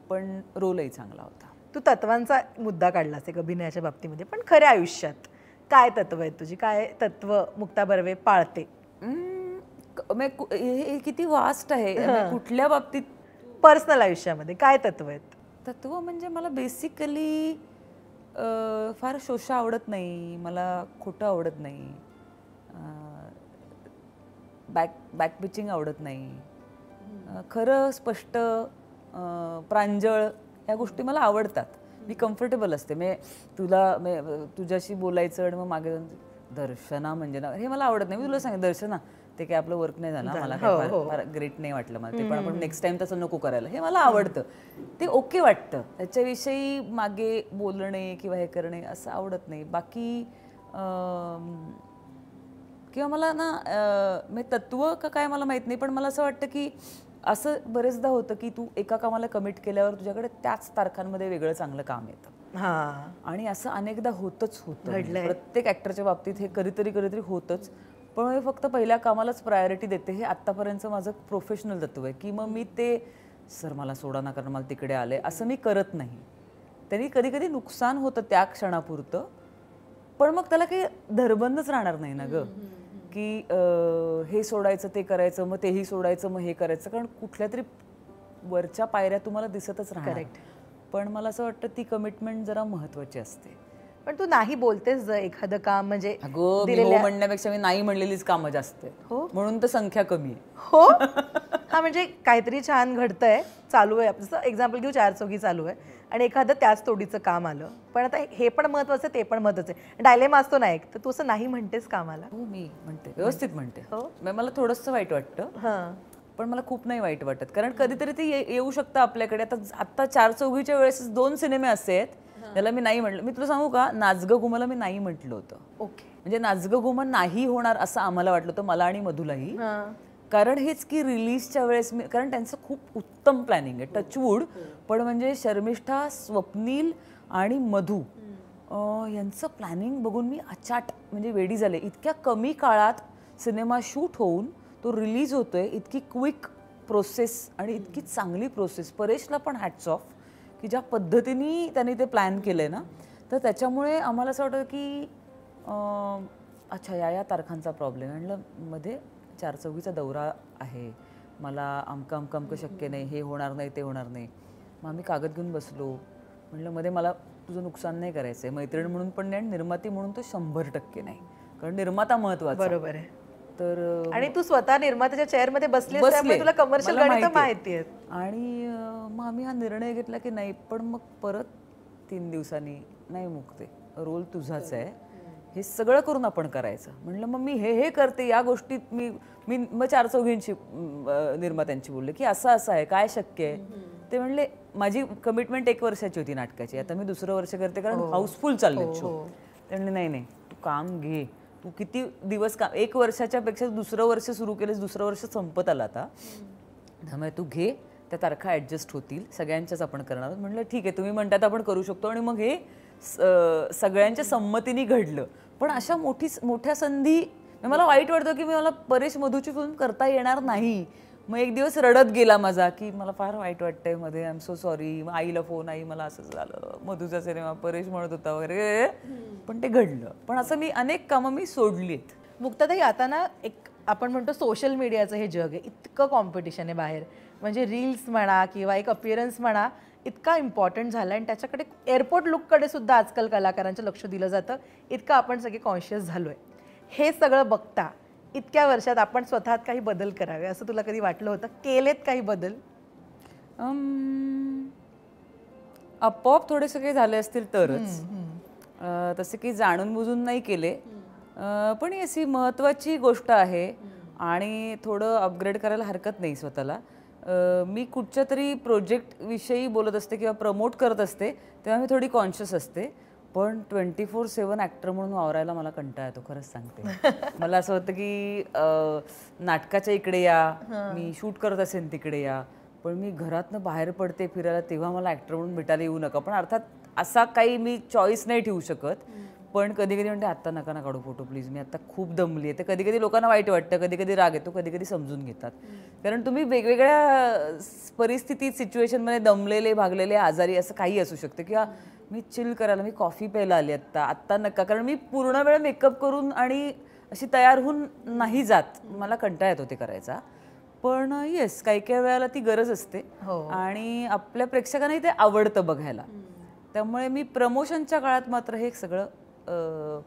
पण रोलही चांगला होता तू तत्वांचा मुद्दा काढलास एक अभिनयाच्या बाबतीमध्ये पण खऱ्या आयुष्यात काय तत्व आहेत तुझी काय तत्व मुक्ता बर्वे पाळते हे किती वास्ट आहे कुठल्या बाबतीत पर्सनल आयुष्यामध्ये काय तत्व आहेत तत्व म्हणजे मला बेसिकली फार शोषा आवडत नाही मला खोटं आवडत नाही बॅक बॅकबिचिंग आवडत नाही खरं स्पष्ट प्रांजळ या गोष्टी मला आवडतात मी कम्फर्टेबल असते मी तुला तुझ्याशी बोलायचं आणि मग मागे दर्शना म्हणजे ना हे मला आवडत नाही मी तुला सांगेन दर्शना ते काय आपलं वर्क नाही झालं मला हो, फार ग्रेट हो. नाही वाटलं मला ते पण आपण नेक्स्ट टाइम तसं नको करायला हे मला आवडतं ते ओके वाटतं त्याच्याविषयी मागे बोलणे किंवा हे करणे असं आवडत नाही बाकी किंवा मला ना म्हणजे तत्व का काय मला माहीत नाही पण मला असं वाटतं की असं बरेचदा होतं की तू एका कामाला कमिट केल्यावर तुझ्याकडे त्याच तारखांमध्ये वेगळं चांगलं काम येतं आणि असं अनेकदा होतच होतं म्हणजे प्रत्येक ऍक्टरच्या बाबतीत हे कधीतरी कधीतरी होतच पण मी फक्त पहिल्या कामालाच प्रायोरिटी देते हे आत्तापर्यंत माझं प्रोफेशनल तत्व आहे की मग मी ते सर मला सोडा ना कारण मला तिकडे आले असं मी करत नाही त्यांनी कधी कधी नुकसान होतं त्या क्षणापुरतं पण मग त्याला काही धरबंदच राहणार नाही ना ग की हे सोडायचं ते करायचं मग तेही सोडायचं मग हे करायचं कारण कुठल्या तरी वरच्या पायऱ्या तुम्हाला दिसतच राहणार पण मला असं वाटतं ती कमिटमेंट जरा महत्वाची असते पण तू नाही बोलतेस एखादं काम म्हणजे हो म्हणण्यापेक्षा मी नाही म्हणलेलीच काम जास्त हो म्हणून तर संख्या कमी हो हा म्हणजे काहीतरी छान घडतंय चालू आहे जसं एक्झाम्पल घेऊ चार चौघी चालू आहे आणि एखादं त्याच तोडीचं काम आलं पण आता हे पण महत्वाचं ते पण महत्वाचं आहे डायलेमा असतो ना एक तर तू असं नाही म्हणतेस कामाला हो मी म्हणते व्यवस्थित म्हणते हो मला थोडंसं वाईट वाटतं पण मला खूप नाही वाईट वाटत कारण कधीतरी ते येऊ शकतं आपल्याकडे आता आत्ता चार चौघीच्या वेळेस दोन सिनेमे असे आहेत त्याला मी नाही म्हटलं मी तुला सांगू का नाचगं घुमाला मी नाही म्हटलं होतं ओके म्हणजे नाचगं घुमा नाही होणार असं आम्हाला वाटलं होतं मला आणि मधुलाही कारण हेच की रिलीजच्या वेळेस मी कारण त्यांचं खूप उत्तम प्लॅनिंग आहे टचवूड हो. पण म्हणजे शर्मिष्ठा स्वप्नील आणि मधू यांचं प्लॅनिंग बघून मी अचाट म्हणजे वेडी झाले इतक्या कमी काळात सिनेमा शूट होऊन तो रिलीज होतोय इतकी क्विक प्रोसेस आणि इतकी चांगली प्रोसेस परेशला पण हॅट्स ऑफ की ज्या पद्धतीने त्यांनी ते प्लॅन केलं आहे ना तर त्याच्यामुळे आम्हाला असं वाटतं की अच्छा या या तारखांचा प्रॉब्लेम म्हणलं मध्ये चार चौघीचा दौरा आहे मला अमकं अमकं अमकं शक्य नाही हे होणार नाही ते होणार नाही मग आम्ही कागद घेऊन बसलो म्हणलं मध्ये मला तुझं नुकसान नाही करायचं आहे मैत्रीण म्हणून पण नाही आणि निर्माती म्हणून तो शंभर टक्के नाही कारण निर्माता महत्वाचा बरोबर आहे तर आणि तू स्वतः निर्मात्याच्या चेअरमध्ये बसली बसले तुला कमर्शियल गणित माहिती आहेत आणि मग आम्ही हा निर्णय घेतला की नाही पण मग परत तीन दिवसांनी नाही मुकते रोल तुझाच आहे हे सगळं करून आपण करायचं म्हणलं मग मी हे हे करते या गोष्टीत मी मी मग चार चौघींशी निर्मात्यांची बोलले की असं असं आहे काय शक्य आहे ते म्हणले माझी कमिटमेंट एक वर्षाची होती नाटकाची आता मी दुसरं वर्ष करते कारण हाऊसफुल हो. चालले हो, हो. ते म्हणले नाही नाही तू काम घे तू किती दिवस का एक वर्षाच्या पेक्षा दुसरं वर्ष सुरू केलंस दुसरं वर्ष संपत आलं आता त्यामुळे तू घे त्या तारखा ॲडजस्ट होतील सगळ्यांच्याच आपण करणार म्हटलं ठीक आहे तुम्ही म्हणतात आपण करू शकतो आणि मग हे सगळ्यांच्या संमतीने घडलं पण अशा मोठी मोठ्या संधी म्हणजे मला वाईट वाटतं की मी मला परेश मधूची फिल्म करता येणार नाही मग एक दिवस रडत गेला माझा की मला फार वाईट वाटतंय मध्ये आय एम सो सॉरी आईला फोन आई मला असं झालं मधुचा सिनेमा परेश म्हणत होता वगैरे पण ते घडलं पण असं मी अनेक कामं मी सोडलीत मुक्ताताई आता ना एक आपण म्हणतो सोशल मीडियाचं हे जग आहे इतकं कॉम्पिटिशन आहे बाहेर म्हणजे रील्स म्हणा किंवा एक अपिअरन्स म्हणा इतका इम्पॉर्टंट झाला आणि त्याच्याकडे एअरपोर्ट लुककडे सुद्धा आजकाल कलाकारांचं लक्ष दिलं जातं इतकं आपण सगळे कॉन्शियस झालो आहे हे सगळं बघता इतक्या वर्षात आपण स्वतःत काही बदल करावे असं तुला कधी वाटलं होतं केलेत काही बदल आपोआप थोडे सगळे झाले असतील तरच तसे की जाणून बुजून नाही केले पण ही अशी महत्त्वाची गोष्ट आहे आणि थोडं अपग्रेड करायला हरकत नाही स्वतःला मी कुठच्या तरी प्रोजेक्टविषयी बोलत असते किंवा प्रमोट करत असते तेव्हा मी थोडी कॉन्शियस असते पण ट्वेंटी फोर सेवन ऍक्टर म्हणून वावरायला मला कंटाळ येतो खरंच सांगते मला असं होतं की नाटकाच्या इकडे या मी शूट करत असेन तिकडे या पण मी घरातन बाहेर पडते फिरायला तेव्हा मला ऍक्टर म्हणून भेटायला येऊ नका पण अर्थात असा काही मी चॉईस नाही ठेवू शकत पण कधी कधी म्हणते आत्ता नका ना काढू फोटो प्लीज मी आत्ता खूप दमली आहे तर कधी कधी लोकांना वाईट वाटतं कधी कधी राग येतो कधी कधी समजून घेतात कारण तुम्ही वेगवेगळ्या परिस्थितीत सिच्युएशनमध्ये दमलेले भागलेले आजारी असं काही असू शकतं किंवा मी चिल करायला मी कॉफी प्यायला आली आत्ता आत्ता नका कारण मी पूर्ण वेळ मेकअप करून आणि अशी तयार होऊन नाही जात मला कंटाळ येतो ते करायचा पण येस काही काही वेळेला ती गरज असते हो. आणि आपल्या प्रेक्षकांनाही ते आवडतं बघायला त्यामुळे मी प्रमोशनच्या काळात मात्र हे सगळं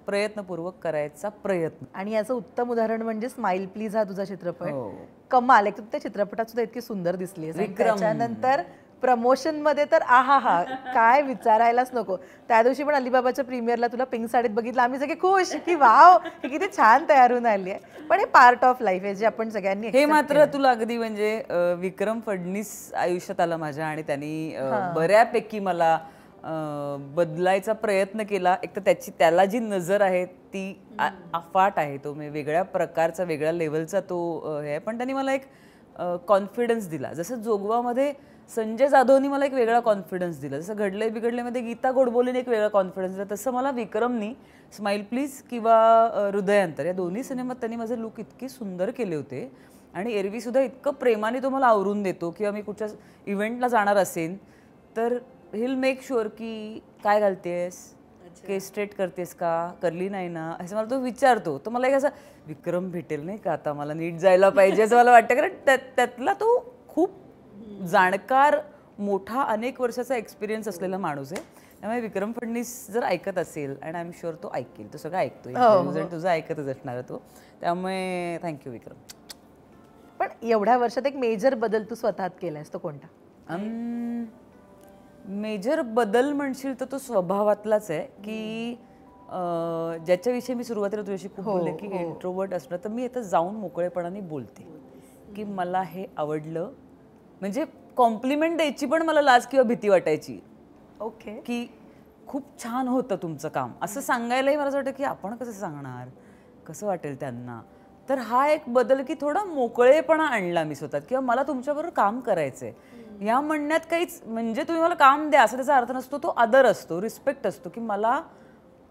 प्रयत्नपूर्वक करायचा प्रयत्न आणि याचं उत्तम उदाहरण म्हणजे स्माइल प्लीज हा तुझा चित्रपट हो. कमाल एक त्या चित्रपटात सुद्धा इतकी सुंदर दिसली त्याच्यानंतर प्रमोशन मध्ये तर आहा हा काय विचारायलाच नको त्या दिवशी पण अलिबाबाच्या प्रीमियरला तुला पिंक साडीत बघितलं आम्ही सगळे खुश की वाव हे किती छान तयार होऊन आली आहे पण हे पार्ट ऑफ लाईफ आहे जे आपण सगळ्यांनी हे मात्र तुला अगदी म्हणजे विक्रम फडणीस आयुष्यात आलं माझ्या आणि त्यांनी बऱ्यापैकी मला बदलायचा प्रयत्न केला एक तर त्याची त्याला जी नजर आहे ती अफाट आहे तो म्हणजे वेगळ्या प्रकारचा वेगळ्या लेवलचा तो हे पण त्यांनी मला एक कॉन्फिडन्स दिला जसं जोगवामध्ये संजय जाधवनी मला एक वेगळा कॉन्फिडन्स दिला जसं घडले बिघडलेमध्ये गीता गोडबोलेने एक वेगळा कॉन्फिडन्स दिला तसं मला विक्रमनी स्माईल प्लीज किंवा हृदयांतर या दोन्ही सिनेमात त्यांनी माझे लुक इतके सुंदर केले होते आणि एरवीसुद्धा इतकं प्रेमाने तो मला आवरून देतो किंवा मी कुठच्या इव्हेंटला जाणार असेन तर हिल मेक शुअर की काय घालतेस केस स्ट्रेट करतेस का करली नाही ना असं मला तो विचारतो तो मला एक असा विक्रम भेटेल नाही का आता मला नीट जायला पाहिजे असं मला वाटतं कारण त्यातला तो खूप जाणकार मोठा अनेक वर्षाचा एक्सपिरियन्स असलेला माणूस आहे त्यामुळे विक्रम फडणीस जर ऐकत असेल अँड आय एम शुअर तो ऐकेल तो सगळं ऐकतो हो, हो. तुझं ऐकतच असणार तो त्यामुळे थँक्यू विक्रम पण एवढ्या वर्षात एक मेजर बदल तू स्वतःत केलायस तो कोणता मेजर बदल म्हणशील तर तो स्वभावातलाच आहे की ज्याच्याविषयी मी सुरुवातीला तुझ्याशी खूप हो, बोलले की इंट्रोवर्ट हो. असणं तर मी आता जाऊन मोकळेपणाने बोलते की मला हे आवडलं म्हणजे कॉम्प्लिमेंट द्यायची पण मला लाज किंवा भीती वाटायची ओके की खूप छान होतं तुमचं काम असं सांगायलाही मला असं वाटतं की आपण कसं सांगणार कसं वाटेल त्यांना तर हा एक बदल की थोडा मोकळेपणा आणला मी स्वतः किंवा मला तुमच्याबरोबर काम करायचं या म्हणण्यात काहीच म्हणजे तुम्ही मला काम द्या असा त्याचा अर्थ नसतो तो आदर असतो रिस्पेक्ट असतो की मला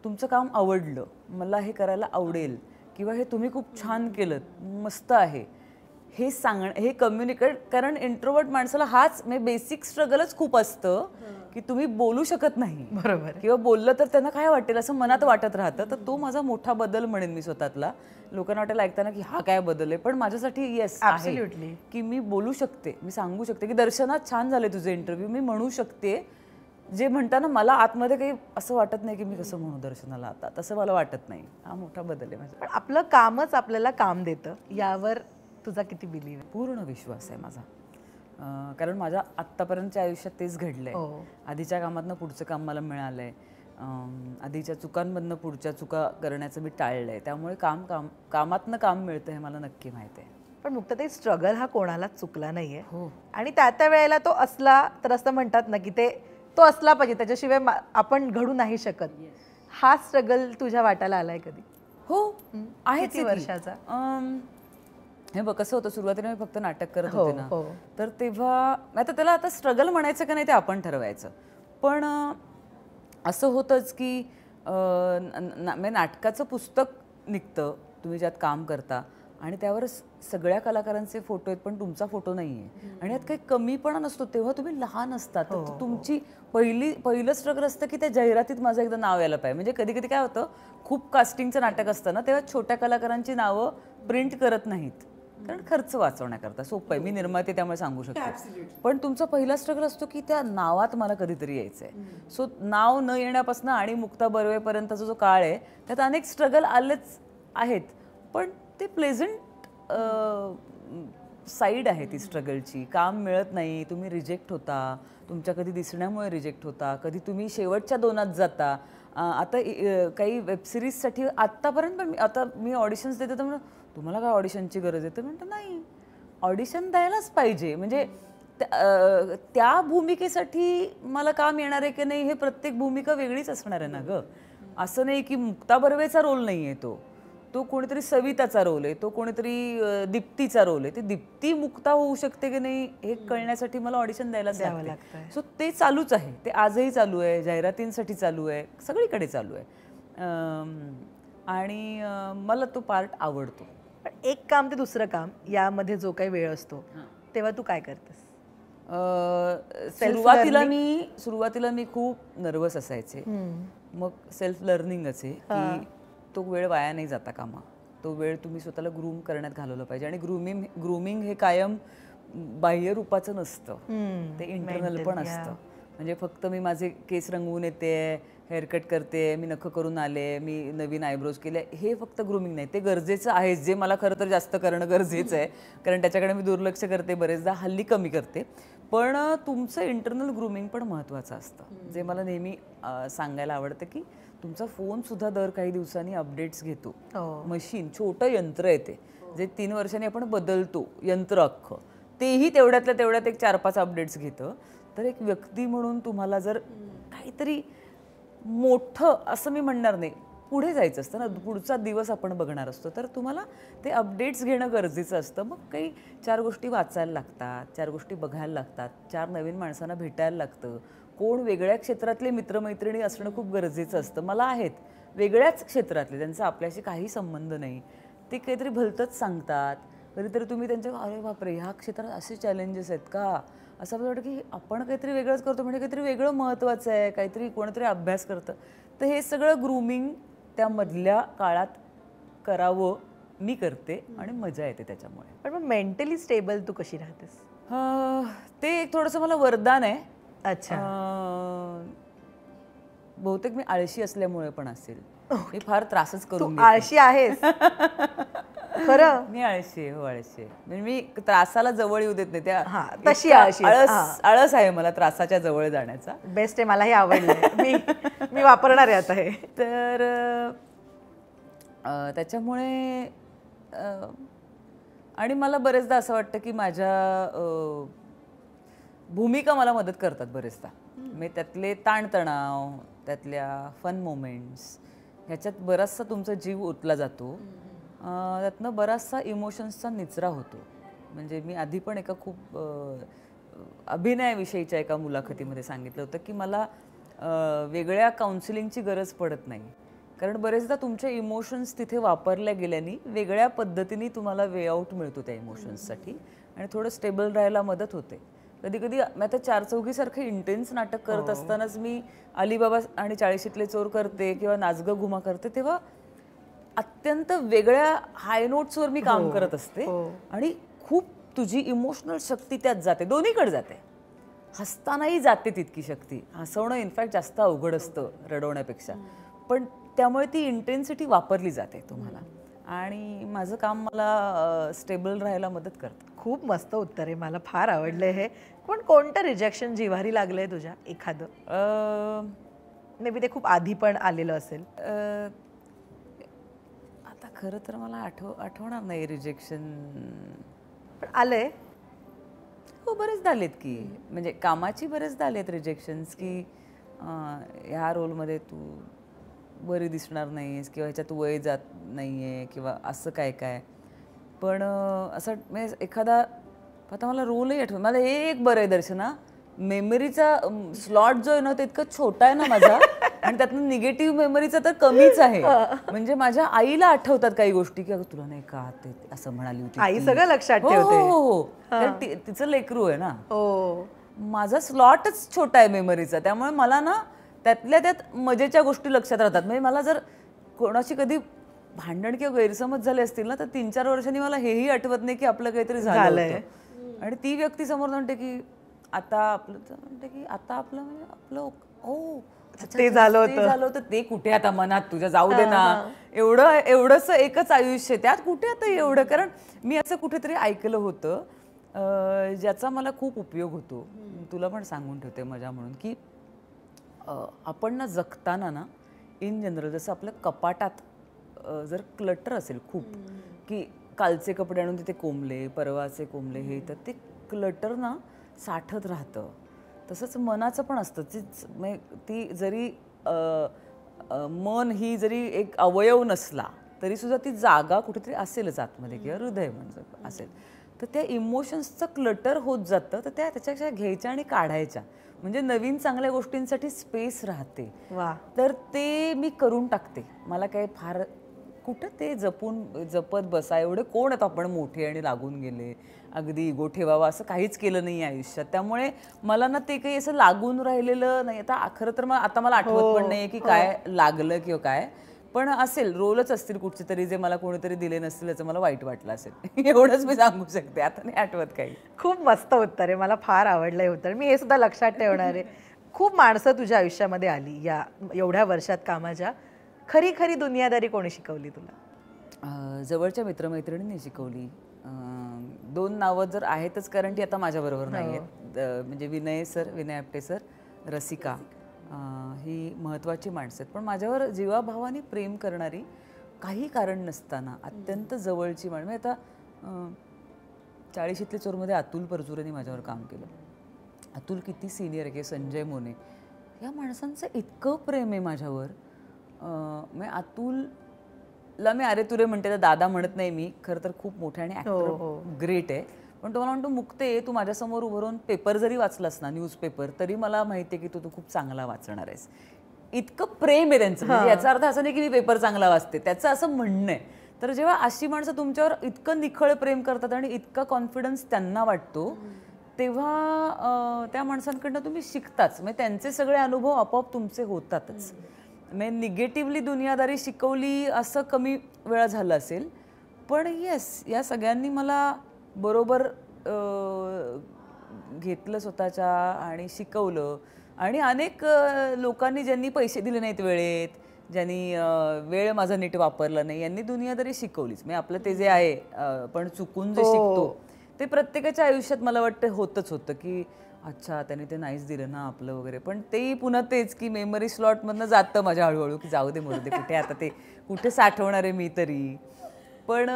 तुमचं काम आवडलं मला हे करायला आवडेल किंवा हे तुम्ही खूप छान केलं मस्त आहे हे सांगणं हे कम्युनिकेट कारण इंट्रोवर्ट माणसाला हाच म्हणजे बेसिक स्ट्रगलच खूप असतं की तुम्ही बोलू शकत नाही बरोबर किंवा बोललं तर त्यांना काय वाटेल असं मनात वाटत राहतं तर तो माझा मोठा बदल म्हणेन मी स्वतःतला लोकांना वाटेल ऐकताना की हा काय बदल आहे पण माझ्यासाठी येस आहे की मी बोलू शकते मी सांगू शकते की दर्शनात छान झाले तुझे इंटरव्ह्यू मी म्हणू शकते जे म्हणताना मला आतमध्ये काही असं वाटत नाही की मी कसं म्हणू दर्शनाला आता तसं मला वाटत नाही हा मोठा बदल आहे माझा पण आपलं कामच आपल्याला काम देतं यावर तुझा किती बिलीव आहे पूर्ण विश्वास आहे माझा कारण माझ्या आत्तापर्यंतच्या आयुष्यात तेच घडलंय हो. आधीच्या कामातनं पुढचं काम मला मिळालंय आधीच्या चुकांमधनं पुढच्या चुका करण्याचं मी टाळलंय त्यामुळे काम काम कामातनं काम मिळतं हे मला नक्की माहिती आहे पण स्ट्रगल हा कोणालाच चुकला नाहीये हो आणि त्या त्या वेळेला तो असला तर असं म्हणतात ना की ते तो असला पाहिजे त्याच्याशिवाय आपण घडू नाही शकत हा स्ट्रगल तुझ्या वाटाला आलाय कधी हो आहे वर्षाचा हे बघ कसं होतं सुरुवातीला मी फक्त नाटक करत हो, होते ना हो. तर तेव्हा आता त्याला आता स्ट्रगल म्हणायचं का नाही ते आपण ठरवायचं पण असं होतंच की म्हणजे नाटकाचं पुस्तक निघतं तुम्ही ज्यात काम करता आणि त्यावर सगळ्या कलाकारांचे फोटो आहेत पण तुमचा फोटो नाही आहे आणि यात काही कमीपणा नसतो तेव्हा तुम्ही लहान असतात हो, तुमची पहिली पहिलं स्ट्रगल असतं की त्या जाहिरातीत माझं एकदा नाव यायला पाहिजे म्हणजे कधी कधी काय होतं खूप कास्टिंगचं नाटक असतं ना तेव्हा छोट्या कलाकारांची नावं प्रिंट करत नाहीत कारण खर्च वाचवण्याकरता सोपं आहे मी हो. निर्माते त्यामुळे सांगू शकतो पण तुमचा पहिला स्ट्रगल असतो की त्या नावात मला कधीतरी यायचं आहे सो नाव न येण्यापासून आणि मुक्ता बर्वेपर्यंतचा जो काळ आहे त्यात अनेक स्ट्रगल आलेच आहेत पण ते प्लेझंट साईड आहे ती स्ट्रगलची काम मिळत नाही तुम्ही रिजेक्ट होता तुमच्या कधी दिसण्यामुळे रिजेक्ट होता कधी तुम्ही शेवटच्या दोनात जाता आता काही वेबसिरीजसाठी आत्तापर्यंत पण आता मी ऑडिशन्स देते तर तुम्हाला काय ऑडिशनची गरज आहे तर म्हणतं नाही ऑडिशन द्यायलाच पाहिजे म्हणजे त्या भूमिकेसाठी मला काम येणार आहे की नाही हे प्रत्येक भूमिका वेगळीच असणार आहे ना गं असं नाही की मुक्ता बर्वेचा रोल नाही आहे तो तो कोणीतरी सविताचा रोल आहे तो कोणीतरी दीप्तीचा रोल आहे ते दीप्ती मुक्ता होऊ शकते की नाही हे कळण्यासाठी मला ऑडिशन द्यायलाच द्यावं लागतं सो ते चालूच आहे ते आजही चालू आहे जाहिरातींसाठी चालू आहे सगळीकडे चालू आहे आणि मला तो पार्ट आवडतो एक काम ते दुसरं काम यामध्ये जो काही वेळ असतो तेव्हा तू काय करतेस सुरुवातीला मी सुरुवातीला मी खूप नर्वस असायचे मग सेल्फ लर्निंग असे की तो वेळ वाया नाही जाता कामा तो वेळ तुम्ही स्वतःला ग्रूम करण्यात घालवला पाहिजे आणि ग्रूमिंग ग्रूमिंग हे कायम बाह्य रूपाचं नसतं ते इंटरनल पण असतं म्हणजे फक्त मी माझे केस रंगवून येते हेअरकट करते मी नखं करून आले मी नवीन आयब्रोज केले हे फक्त ग्रुमिंग नाही ते गरजेचं आहे जे मला खरं तर जास्त करणं गरजेचं आहे कारण त्याच्याकडे मी दुर्लक्ष करते बरेचदा हल्ली कमी करते पण तुमचं इंटरनल ग्रुमिंग पण महत्त्वाचं असतं जे मला नेहमी सांगायला आवडतं की तुमचा फोनसुद्धा दर काही दिवसांनी अपडेट्स घेतो मशीन हो. छोटं यंत्र येते जे तीन वर्षांनी आपण बदलतो यंत्र अख्खं तेही तेवढ्यातल्या तेवढ्यात एक चार पाच अपडेट्स घेतं तर एक व्यक्ती म्हणून तुम्हाला जर काहीतरी मोठं असं मी म्हणणार नाही पुढे जायचं असतं ना पुढचा दिवस आपण बघणार असतो तर तुम्हाला ते अपडेट्स घेणं गरजेचं असतं मग काही चार गोष्टी वाचायला लागतात चार गोष्टी बघायला लागतात चार नवीन माणसांना भेटायला लागतं कोण वेगळ्या क्षेत्रातले मित्रमैत्रिणी असणं खूप गरजेचं असतं मला आहेत वेगळ्याच क्षेत्रातले त्यांचा आपल्याशी काही संबंध नाही ते काहीतरी भलतंच सांगतात कधीतरी तुम्ही त्यांच्या अरे बापरे ह्या क्षेत्रात असे चॅलेंजेस आहेत का असं मला वाटतं की आपण काहीतरी वेगळंच करतो म्हणजे काहीतरी वेगळं महत्त्वाचं आहे काहीतरी कोणतरी अभ्यास करतं तर हे सगळं ग्रूमिंग त्यामधल्या काळात करावं मी करते आणि मजा येते त्याच्यामुळे पण मग मेंटली स्टेबल तू कशी राहतेस ते एक थोडंसं मला वरदान आहे अच्छा बहुतेक मी आळशी असल्यामुळे पण असेल मी फार त्रासच करू आळशी आहेस खरं मी आळशी हो आळशी म्हणजे मी त्रासाला जवळ येऊ देत नाही त्या तशी आळशी आळस आहे मला त्रासाच्या जवळ जाण्याचा बेस्ट आहे मला हे आवडलं मी मी वापरणार आहे आता हे तर त्याच्यामुळे आणि मला बरेचदा असं वाटतं की माझ्या भूमिका मला मदत करतात बरेचदा मी त्यातले ताणतणाव त्यातल्या फन मोमेंट्स ह्याच्यात बराचसा तुमचा जीव ओतला जातो त्यातनं बराचसा इमोशन्सचा निचरा होतो म्हणजे मी आधी पण एका खूप अभिनयाविषयीच्या एका मुलाखतीमध्ये सांगितलं होतं की मला वेगळ्या काउन्सिलिंगची गरज पडत नाही कारण बरेचदा तुमचे इमोशन्स तिथे वापरल्या गेल्याने वेगळ्या पद्धतीने तुम्हाला वे आऊट मिळतो त्या इमोशन्ससाठी आणि थोडं स्टेबल राहायला मदत होते कधी कधी मी आता चार चौघीसारखं इंटेन्स नाटक करत हो. असतानाच मी अलिबाबा आणि चाळीशीतले चोर करते किंवा नाचगं घुमा करते तेव्हा अत्यंत वेगळ्या हाय नोट्सवर मी काम हो, करत असते हो. आणि खूप तुझी इमोशनल शक्ती त्यात जाते दोन्हीकडे जाते हसतानाही जाते तितकी शक्ती हसवणं इनफॅक्ट जास्त अवघड असतं रडवण्यापेक्षा पण त्यामुळे ती इंटेन्सिटी वापरली जाते तुम्हाला आणि माझं काम मला स्टेबल राहायला मदत करत खूप मस्त उत्तर आहे मला फार आवडलं हे पण कोणतं रिजेक्शन जिव्हारी लागलं आहे तुझ्या एखादं मे बी ते खूप आधी पण आलेलं असेल खरं तर मला आठव आठवणार नाही रिजेक्शन पण आलंय हो बरेचदा आलेत की म्हणजे कामाची बरेचदा आहेत रिजेक्शन्स की ह्या रोलमध्ये तू बरी दिसणार नाहीस किंवा ह्याच्यात वय जात नाही आहे किंवा असं काय काय पण असं म्हणजे एखादा आता मला रोलही आठवण मला एक बरं आहे दर्शना मेमरीचा स्लॉट जो आहे ना तो इतका छोटा आहे ना माझा आणि त्यातनं निगेटिव्ह मेमरीचा तर कमीच आहे म्हणजे माझ्या आईला आठवतात काही गोष्टी की तुला नाही का ते असं म्हणाली होती आई सगळं लक्षात हो, ठेवते हो हो, हो. तिचं लेकरू आहे ना हो माझा स्लॉटच छोटा आहे मेमरीचा त्यामुळे मला ना त्यातल्या त्यात मजेच्या गोष्टी लक्षात राहतात म्हणजे मला जर कोणाशी कधी भांडण किंवा गैरसमज झाले असतील ना तर तीन चार वर्षांनी मला हेही आठवत नाही की आपलं काहीतरी झालं आणि ती व्यक्ती समोर म्हणते की आता आपलं म्हणते की आता आपलं म्हणजे आपलं ओ हो. ते झालं होतं झालं होतं ते कुठे आता मनात तुझ्या जाऊ दे ना एवढं एवढंसं एकच आयुष्य त्यात कुठे आता एवढं कारण मी असं कुठेतरी ऐकलं होतं ज्याचा मला खूप उपयोग होतो तुला पण सांगून ठेवते मजा म्हणून की आपण ना जगताना ना इन जनरल जसं आपलं कपाटात जर क्लटर असेल खूप की कालचे कपडे आणून तिथे कोंबले परवाचे कोंबले हे तर ते क्लटर ना साठत राहतं तसंच मनाचं पण असतं तीच ती जरी मन ही जरी एक अवयव नसला तरीसुद्धा ती जागा कुठेतरी असेलच आतमध्ये किंवा हृदय म्हणजे असेल तर त्या इमोशन्सचं क्लटर होत जातं तर त्या त्याच्यापेक्षा घ्यायच्या आणि काढायच्या म्हणजे नवीन चांगल्या गोष्टींसाठी स्पेस राहते वा तर ते मी करून टाकते मला काही फार कुठं ते जपून जपत बसा एवढे कोण येतो आपण मोठे आणि लागून गेले अगदी इगो ठेवावा असं काहीच केलं नाही आयुष्यात त्यामुळे मला ना ते काही असं लागून राहिलेलं नाही आता खरं तर मला आता मला आठवत पण हो, नाही की हो. काय लागलं किंवा काय पण असेल रोलच असतील कुठचे तरी जे मला कोणीतरी दिले नसतील याचं मला वाईट वाटलं असेल एवढंच मी सांगू शकते आता नाही आठवत काही खूप मस्त उत्तर आहे मला फार आवडलं हे उत्तर मी हे सुद्धा लक्षात ठेवणार आहे खूप माणसं तुझ्या आयुष्यामध्ये आली या एवढ्या वर्षात कामाच्या खरी खरी दुनियादारी कोणी शिकवली तुला जवळच्या मित्रमैत्रिणींनी शिकवली दोन नावं जर आहेतच कारण ती आता माझ्याबरोबर हो. नाही आहेत म्हणजे विनय सर विनय आपटे सर रसिका ही महत्त्वाची माणसं आहेत पण माझ्यावर जीवाभावाने प्रेम करणारी काही कारण नसताना अत्यंत जवळची म्हणजे आता चाळीशीतल्या चोरमध्ये अतुल परचुरेने माझ्यावर काम केलं अतुल किती सिनियर आहे संजय मोने या माणसांचं इतकं प्रेम आहे माझ्यावर म्हणजे अतुलला मी अरे तुरे म्हणते तर दादा म्हणत नाही मी खरं तर खूप मोठे आणि ग्रेट हो, हो. आहे पण तुम्हाला म्हणतो मुक्ते तू माझ्यासमोर उभं राहून पेपर जरी वाचलास ना न्यूजपेपर तरी मला माहिती आहे की तू तू खूप चांगला वाचणार आहेस इतकं प्रेम आहे त्यांचं म्हणजे याचा अर्थ असं नाही की मी पेपर चांगला वाचते त्याचं असं म्हणणं आहे तर जेव्हा अशी माणसं तुमच्यावर इतकं निखळ प्रेम करतात आणि इतका कॉन्फिडन्स त्यांना वाटतो तेव्हा त्या माणसांकडनं तुम्ही शिकताच म्हणजे त्यांचे सगळे अनुभव आपोआप तुमचे होतातच मी निगेटिव्हली दुनियादारी शिकवली असं कमी वेळा झालं असेल पण येस या सगळ्यांनी मला बरोबर घेतलं स्वतःच्या आणि शिकवलं आणि अनेक लोकांनी ज्यांनी पैसे दिले नाहीत वेळेत ज्यांनी वेळ माझा नीट वापरला नाही यांनी दुनियादारी शिकवलीच मी म्हणजे आपलं ते जे आहे पण चुकून जे हो. शिकतो ते प्रत्येकाच्या आयुष्यात मला वाटतं होतच होतं की अच्छा त्याने ते नाहीच दिलं ना आपलं वगैरे पण तेही पुन्हा तेच की मेमरी स्लॉटमधनं जातं माझ्या हळूहळू की जाऊ दे म्हणू दे कुठे आता ते कुठे साठवणार आहे मी तरी पण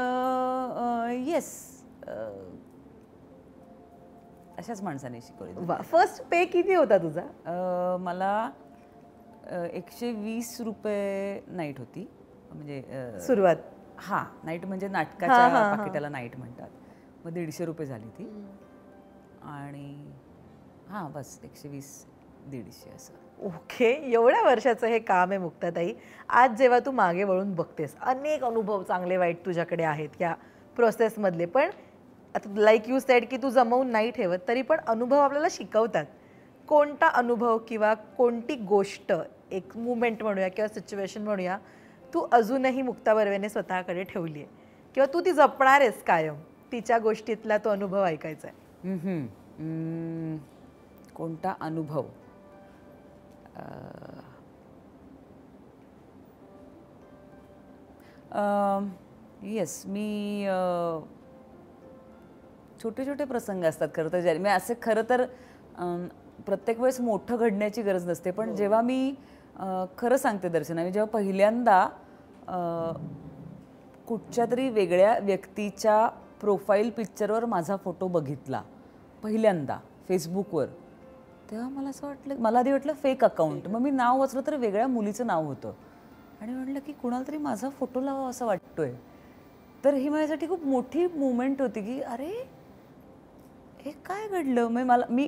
येस अशाच माणसाने शिकवले फर्स्ट पे किती होता तुझा मला एकशे वीस रुपये नाईट होती म्हणजे सुरुवात हा नाईट म्हणजे नाटकाच्या त्याला नाईट म्हणतात मग दीडशे रुपये झाली ती आणि हां बस एकशे वीस दीडशे असं ओके एवढ्या वर्षाचं हे काम आहे मुक्ताताई आज जेव्हा तू मागे वळून बघतेस अनेक अनुभव चांगले वाईट तुझ्याकडे आहेत या प्रोसेसमधले पण आता लाईक यू सेड की तू जमवून नाही ठेवत तरी पण अनुभव आपल्याला शिकवतात कोणता अनुभव किंवा कोणती गोष्ट एक मुवमेंट म्हणूया किंवा सिच्युएशन म्हणूया तू अजूनही मुक्ता बर्वेने स्वतःकडे ठेवली आहे किंवा तू ती जपणार आहेस कायम तिच्या गोष्टीतला तो अनुभव ऐकायचा आहे कोणता अनुभव येस मी छोटे छोटे प्रसंग असतात खरं तर ज्या मी असे खरं तर प्रत्येक वेळेस मोठं घडण्याची गरज नसते पण जेव्हा मी खरं सांगते दर्शना मी जेव्हा पहिल्यांदा कुठच्या तरी वेगळ्या व्यक्तीच्या प्रोफाईल पिक्चरवर माझा फोटो बघितला पहिल्यांदा फेसबुकवर तेव्हा मला असं वाटलं मला आधी वाटलं फेक अकाउंट मग मी नाव वाचलं तर वेगळ्या मुलीचं नाव होतं आणि म्हटलं की कुणाला तरी माझा फोटो लावा असं वाटतोय तर ही माझ्यासाठी खूप मोठी मुवमेंट होती की अरे हे काय घडलं मग मला मी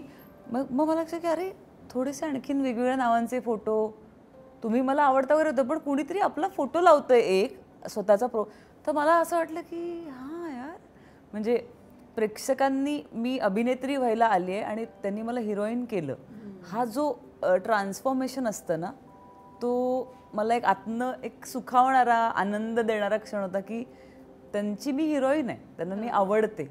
मग मग मला की अरे थोडेसे आणखीन वेगवेगळ्या नावांचे फोटो तुम्ही मला आवडता वगैरे होतं पण कुणीतरी आपला फोटो लावतोय एक स्वतःचा प्रो तर मला असं वाटलं की हां यार म्हणजे प्रेक्षकांनी मी अभिनेत्री व्हायला आली आहे आणि त्यांनी मला हिरोईन केलं हा जो ट्रान्सफॉर्मेशन असतं ना तो मला एक आत्न एक सुखावणारा आनंद देणारा क्षण होता की त्यांची मी हिरोईन आहे त्यांना मी आवडते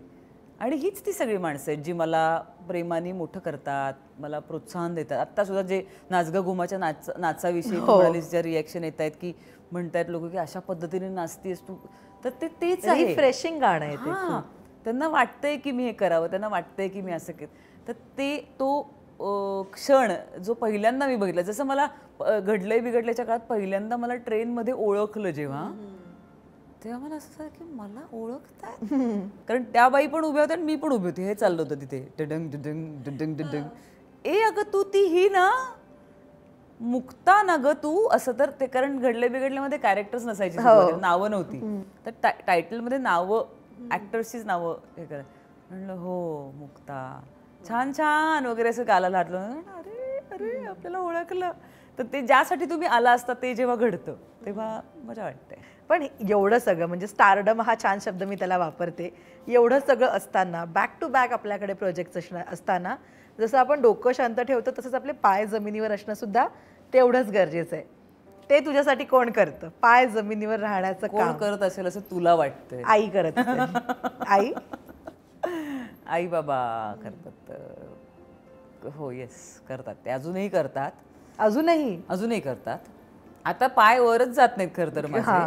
आणि हीच ती सगळी माणसं आहेत जी मला प्रेमाने मोठं करतात मला प्रोत्साहन देतात आत्तासुद्धा जे नाचगा घुमाच्या नाच नाचाविषयी ज्या हो. रिॲक्शन येत आहेत की म्हणतायत लोक की अशा पद्धतीने नाचतीस तू तर ते तेच आहे फ्रेशिंग गाणं आहे त्यांना वाटतंय की मी हे करावं त्यांना वाटतंय की मी असं केलं तर ते तो क्षण जो पहिल्यांदा मी बघितला जसं मला घडलंय बिघडल्याच्या काळात पहिल्यांदा मला ट्रेनमध्ये ओळखलं जेव्हा तेव्हा मला असं की मला ओळखताय कारण त्या बाई पण उभ्या होत्या आणि मी पण उभी होती हे चाललं होतं तिथे डडंग डडंग डडंग डडंग ए अगं तू ती ही ना मुक्ता ना ग तू असं तर ते कारण घडले बिघडल्यामध्ये कॅरेक्टर्स नसायचे हो. नावं नव्हती तर टायटलमध्ये नावं ॲक्टर्सचीच नावं हे करा म्हणलं हो मुक्ता छान छान वगैरे असं गाला लाटलो अरे अरे आपल्याला ओळखलं तर ते ज्यासाठी तुम्ही आला असता ते जेव्हा घडतं तेव्हा मजा वाटते पण एवढं सगळं म्हणजे स्टारडम हा छान शब्द मी त्याला वापरते एवढं सगळं असताना बॅक टू बॅक आपल्याकडे प्रोजेक्ट असणार असताना जसं आपण डोकं शांत ठेवतो तसंच आपले पाय जमिनीवर सुद्धा तेवढंच गरजेचं आहे ते तुझ्यासाठी कोण करतं पाय जमिनीवर राहण्याचं काम करत असेल असं तुला वाटतं आई करत आई आई बाबा करतात हो येस करतात ते अजूनही करतात अजूनही अजूनही करतात आता पाय वरच जात नाहीत खरं तर माझे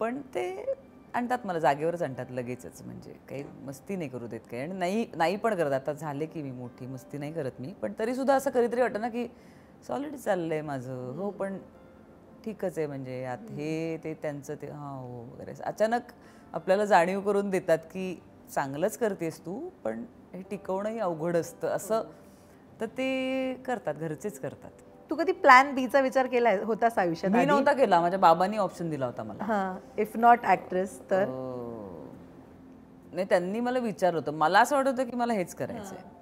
पण ते आणतात मला जागेवरच आणतात लगेचच म्हणजे काही मस्ती नाही करू देत काही आणि नाही नाही पण करत आता झाले की मी मोठी मस्ती नाही करत मी पण तरी सुद्धा असं कधीतरी वाटतं ना की सॉलिड चाललंय माझं हो पण ठीकच आहे म्हणजे यात हे ते त्यांचं ते हा हो वगैरे अचानक आपल्याला जाणीव करून देतात की चांगलंच करतेस तू पण हे टिकवणंही अवघड असतं असं हो. तर ते करतात घरचेच करतात तू कधी प्लॅन बीचा विचार केला होतास आयुष्यात मी नव्हता केला माझ्या बाबांनी ऑप्शन दिला होता मला इफ नॉट ऍक्ट्रेस तर हो. नाही त्यांनी मला विचारलं होतं मला असं वाटत होतं की मला हेच करायचं आहे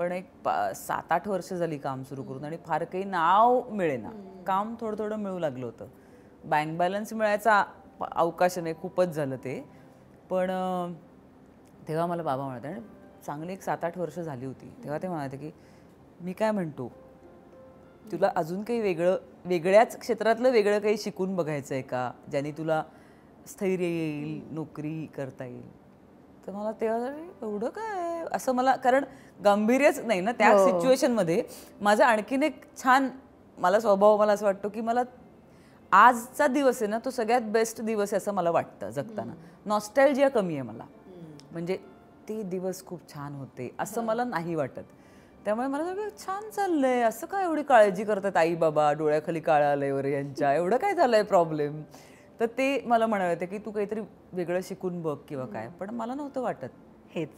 पण एक सात आठ वर्ष झाली काम सुरू करून आणि फार काही नाव मिळेना काम थोडं थोडं मिळू लागलं होतं बँक बॅलन्स मिळायचा अवकाश नाही खूपच झालं ते पण तेव्हा मला बाबा म्हणत आणि चांगली एक सात आठ वर्ष झाली होती तेव्हा ते म्हणाले की मी काय म्हणतो तुला अजून काही वेगळं वेगळ्याच क्षेत्रातलं वेगळं काही शिकून बघायचं आहे का ज्याने तुला स्थैर्य येईल नोकरी करता येईल तर मला तेव्हा एवढं काय असं मला कारण गांभीर्यच नाही ना त्या हो. सिच्युएशन मध्ये माझा आणखीन एक छान मला स्वभाव मला असं वाटतो की मला आजचा दिवस आहे ना तो सगळ्यात बेस्ट दिवस आहे असं मला वाटतं जगताना नॉस्टॅल्जिया कमी आहे मला म्हणजे ते दिवस खूप छान होते असं मला नाही वाटत त्यामुळे मला सगळं छान चाललंय असं काय एवढी काळजी करतात आई बाबा डोळ्याखाली काळ आलंय वरे यांच्या एवढं काय झालंय प्रॉब्लेम तर ते मला म्हणावं की तू काहीतरी वेगळं शिकून बघ किंवा काय पण मला नव्हतं वाटत हेच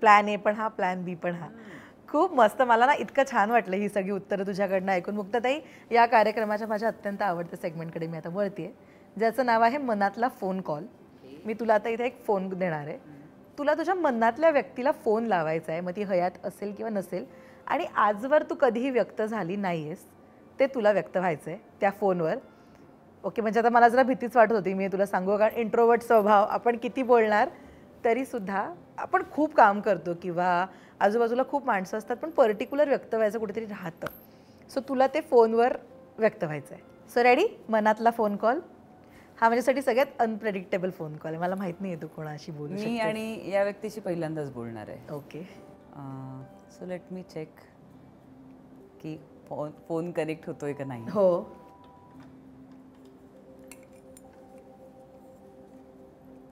प्लॅन ए पण हा प्लॅन बी पण हा खूप मस्त मला ना इतकं छान वाटलं ही सगळी उत्तरं तुझ्याकडनं ऐकून मुक्तताई या कार्यक्रमाच्या माझ्या अत्यंत आवडत्या सेगमेंटकडे मी आता आहे ज्याचं नाव आहे मनातला फोन कॉल मी तुला आता इथे एक फोन देणार आहे तुला तुझ्या मनातल्या व्यक्तीला फोन लावायचा आहे मग ती हयात असेल किंवा नसेल आणि आजवर तू कधीही व्यक्त झाली नाही आहेस ते तुला व्यक्त व्हायचं आहे त्या फोनवर ओके म्हणजे आता मला जरा भीतीच वाटत होती मी तुला सांगू कारण इंट्रोवर्ट स्वभाव आपण किती बोलणार तरीसुद्धा आपण खूप काम करतो किंवा आजूबाजूला खूप माणसं असतात पण पर्टिक्युलर व्यक्त व्हायचं कुठेतरी राहतं सो तुला ते फोनवर व्यक्त व्हायचं आहे सो रेडी मनातला फोन कॉल हा माझ्यासाठी सगळ्यात अनप्रेडिक्टेबल फोन कॉल आहे मला माहीत नाही येतो तू कोणाशी बोलू मी आणि या व्यक्तीशी पहिल्यांदाच बोलणार आहे okay so let me check की फोन फोन कनेक्ट होतोय का नाही हो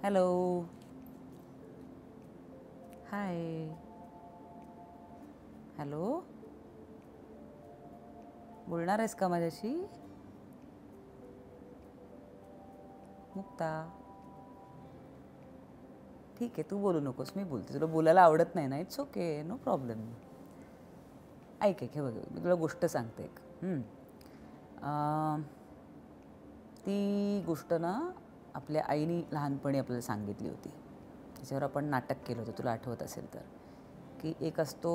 हॅलो हाय हॅलो बोलणार आहेस का माझ्याशी मुक्ता ठीक आहे तू बोलू नकोस मी बोलते तुला बोलायला आवडत नाही ना इट्स ओके नो प्रॉब्लेम ऐक ऐक हे बघ मी तुला गोष्ट सांगते एक ती गोष्ट ना आपल्या आईने लहानपणी आपल्याला सांगितली होती ज्याच्यावर आपण नाटक केलं होतं तुला आठवत असेल तर की एक असतो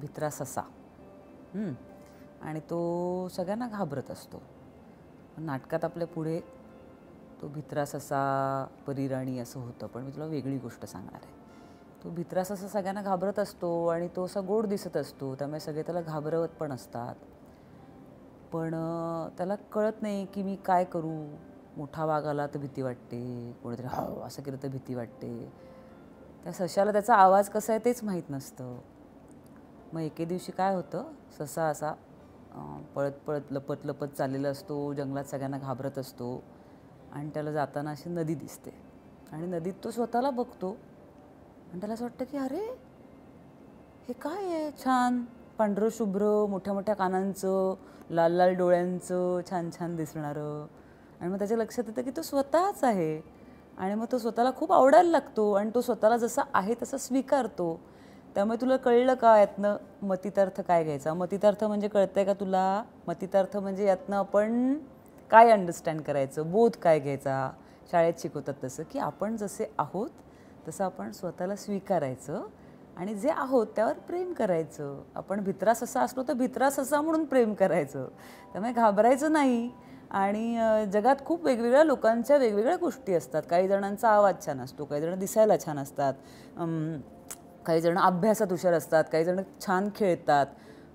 भित्रा ससा आणि तो सगळ्यांना घाबरत असतो नाटकात आपल्या पुढे तो भित्रा ससा परिराणी असं होतं पण मी तुला वेगळी गोष्ट सांगणार आहे तो भित्रा ससा सगळ्यांना घाबरत असतो आणि तो असा गोड दिसत असतो त्यामुळे सगळे त्याला घाबरवत पण असतात पण त्याला कळत नाही की मी काय करू मोठा वाघ आला तर भीती वाटते कोणीतरी हा असं केलं तर भीती वाटते त्या सशाला त्याचा आवाज कसा आहे तेच माहीत नसतं मग एके दिवशी काय होतं ससा असा पळत पळत लपत लपत चाललेला असतो जंगलात सगळ्यांना घाबरत असतो आणि त्याला जाताना अशी नदी दिसते आणि नदीत तो स्वतःला बघतो आणि त्याला असं वाटतं की अरे हे काय आहे छान पांढरं शुभ्र मोठ्या मोठ्या कानांचं लाल लाल डोळ्यांचं छान छान दिसणारं आणि मग त्याच्या लक्षात येतं की तो स्वतःच आहे आणि मग तो स्वतःला खूप आवडायला लागतो आणि तो स्वतःला जसा आहे तसा स्वीकारतो त्यामुळे तुला कळलं का यातनं मतितार्थ काय घ्यायचा मतितार्थ म्हणजे कळतंय का तुला मतितार्थ म्हणजे यातनं आपण काय अंडरस्टँड करायचं बोध काय घ्यायचा शाळेत शिकवतात तसं की आपण जसे आहोत तसं आपण स्वतःला स्वीकारायचं आणि जे आहोत त्यावर प्रेम करायचं आपण भित्रास असा असलो तर भित्रास असा म्हणून प्रेम करायचं त्यामुळे घाबरायचं नाही आणि जगात खूप वेगवेगळ्या लोकांच्या वेगवेगळ्या गोष्टी असतात काही जणांचा आवाज छान असतो काही जण दिसायला छान असतात काही जण अभ्यासात हुशार असतात काही जण छान खेळतात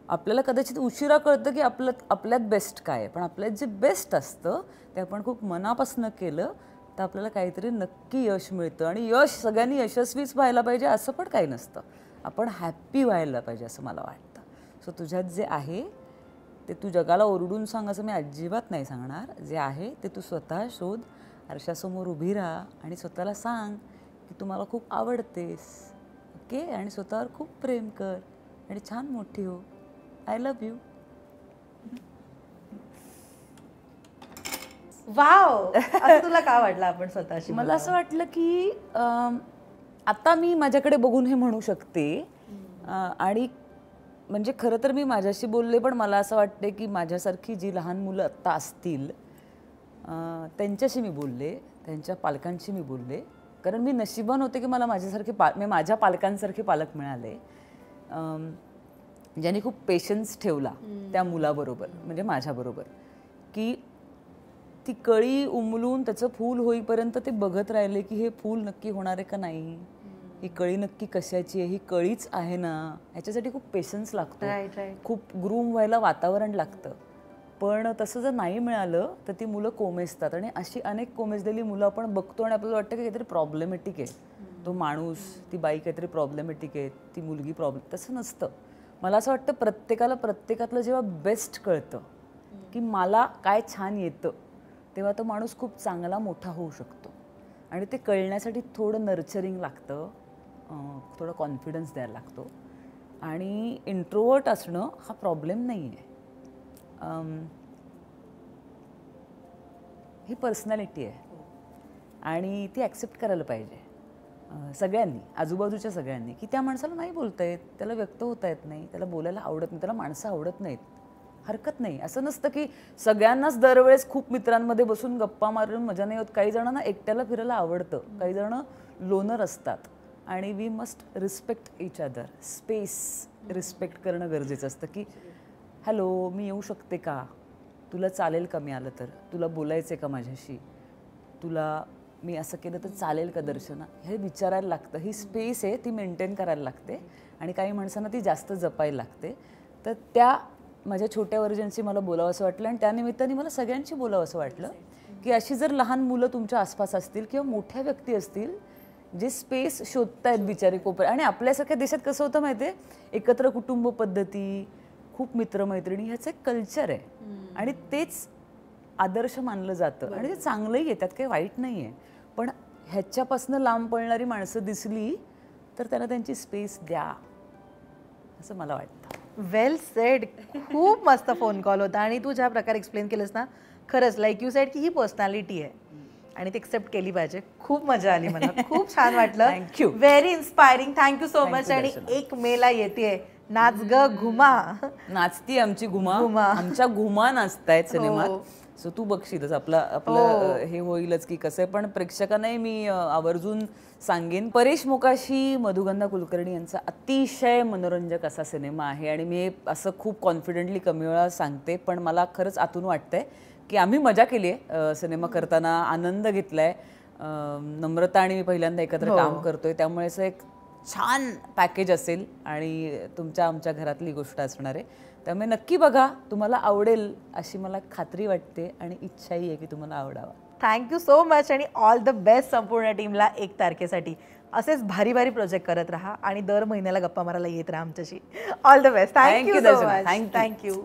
आपल्याला कदाचित उशिरा कळतं की आपलं आपल्यात बेस्ट काय आहे पण आपल्यात जे बेस्ट असतं ते आपण खूप मनापासनं केलं तर आपल्याला काहीतरी नक्की यश मिळतं आणि यश सगळ्यांनी यशस्वीच व्हायला पाहिजे असं पण काही नसतं आपण हॅप्पी व्हायला पाहिजे असं मला वाटतं सो तुझ्यात जे आहे ते तू जगाला ओरडून सांग असं मी अजिबात नाही सांगणार जे आहे ते तू स्वतः शोध आरशासमोर उभी राहा आणि स्वतःला सांग की तू मला खूप आवडतेस ओके आणि स्वतःवर खूप प्रेम कर आणि छान मोठी हो आय लव यू वाव तुला का वाटलं आपण स्वतःशी मला असं वाटलं की आता मी माझ्याकडे बघून हे म्हणू शकते आणि म्हणजे खरं तर मी माझ्याशी बोलले पण मला असं वाटते की माझ्यासारखी जी लहान मुलं आत्ता असतील त्यांच्याशी मी बोलले त्यांच्या पालकांशी मी बोलले कारण मी नशिबान होते की मला माझ्यासारखे पा मी माझ्या पालकांसारखे पालक मिळाले ज्यांनी खूप पेशन्स ठेवला त्या मुलाबरोबर म्हणजे माझ्याबरोबर की ती कळी उमलून त्याचं फूल होईपर्यंत ते बघत राहिले की हे फूल नक्की होणार आहे का नाही ही कळी नक्की कशाची आहे ही कळीच आहे ना ह्याच्यासाठी खूप पेशन्स लागतो खूप ग्रूम व्हायला वातावरण लागतं पण तसं जर नाही मिळालं तर ती मुलं कोमेजतात आणि अशी अनेक कोमेजलेली मुलं आपण बघतो आणि आपल्याला वाटतं की काहीतरी प्रॉब्लेमॅटिक आहे तो माणूस ती बाई काहीतरी प्रॉब्लेमॅटिक आहे ती मुलगी प्रॉब्लेम तसं नसतं मला असं वाटतं प्रत्येकाला प्रत्येकातलं जेव्हा बेस्ट कळतं की मला काय छान येतं तेव्हा तो माणूस खूप चांगला मोठा होऊ शकतो आणि ते कळण्यासाठी थोडं नर्चरिंग लागतं थोडा कॉन्फिडन्स द्यायला लागतो आणि इंट्रोवर्ट असणं हा प्रॉब्लेम नाही आहे ही पर्सनॅलिटी आहे आणि ती ॲक्सेप्ट करायला पाहिजे सगळ्यांनी आजूबाजूच्या सगळ्यांनी की त्या माणसाला नाही बोलता येत त्याला व्यक्त होता येत नाही त्याला बोलायला आवडत नाही त्याला माणसं आवडत नाहीत हरकत नाही असं नसतं की सगळ्यांनाच दरवेळेस खूप मित्रांमध्ये बसून गप्पा मारून मजा नाही होत काही जणांना एकट्याला फिरायला आवडतं काही जण लोनर असतात आणि we must respect each other space respect करणं गरजेचं असतं की हॅलो मी येऊ शकते का तुला चालेल का मी आलं तर तुला बोलायचं आहे का माझ्याशी तुला मी असं केलं तर चालेल का दर्शना हे विचारायला लागतं ही स्पेस आहे ती मेंटेन करायला लागते आणि काही माणसांना ती जास्त जपायला लागते तर त्या माझ्या छोट्या वर्जनशी मला बोलावं असं वाटलं आणि त्यानिमित्ताने मला सगळ्यांशी बोलावं असं वाटलं की अशी जर लहान मुलं तुमच्या आसपास असतील किंवा मोठ्या व्यक्ती असतील जे स्पेस शोधतायत बिचारी कोपर आणि आपल्यासारख्या देशात कसं होतं माहिती आहे एकत्र कुटुंब पद्धती खूप मित्रमैत्रिणी ह्याचं एक कल्चर आहे आणि तेच आदर्श मानलं जातं आणि ते चांगलंही आहे त्यात काही वाईट नाही आहे पण ह्याच्यापासनं लांब पळणारी माणसं दिसली तर त्यांना त्यांची स्पेस द्या असं मला वाटतं वेल सेड खूप मस्त फोन कॉल होता आणि तू ज्या प्रकारे एक्सप्लेन केलंस ना खरंच लाईक यू सेड की ही पर्सनॅलिटी आहे आणि ती एक्सेप्ट केली पाहिजे खूप मजा आली मला खूप छान वाटलं thank you very inspiring thank you so much आणि एक मेला येते नाच ग घुमा नाचती आमची घुमा घुमा आमच्या घुमा नाचताय हो. सिनेमात सो तू बघशीलच आपलं आपलं हो. हे होईलच की कसं आहे पण प्रेक्षकांनाही मी आवर्जून सांगेन परेश मुकाशी मधुगंधा कुलकर्णी यांचा अतिशय मनोरंजक असा सिनेमा आहे आणि मी असं खूप कॉन्फिडेंटली कमी वेळा सांगते पण मला खरंच आतून वाटतंय की आम्ही मजा केली आहे सिनेमा करताना आनंद घेतलाय नम्रता आणि मी पहिल्यांदा एकत्र हो. काम करतोय त्यामुळे असं एक छान पॅकेज असेल आणि तुमच्या आमच्या घरातली गोष्ट असणार आहे त्यामुळे नक्की बघा तुम्हाला आवडेल अशी मला खात्री वाटते आणि इच्छाही आहे की तुम्हाला आवडावा थँक्यू सो मच आणि ऑल द बेस्ट संपूर्ण टीमला एक तारखेसाठी असेच भारी भारी प्रोजेक्ट करत राहा आणि दर महिन्याला गप्पा मारायला येत राहा आमच्याशी all the best thank you thank you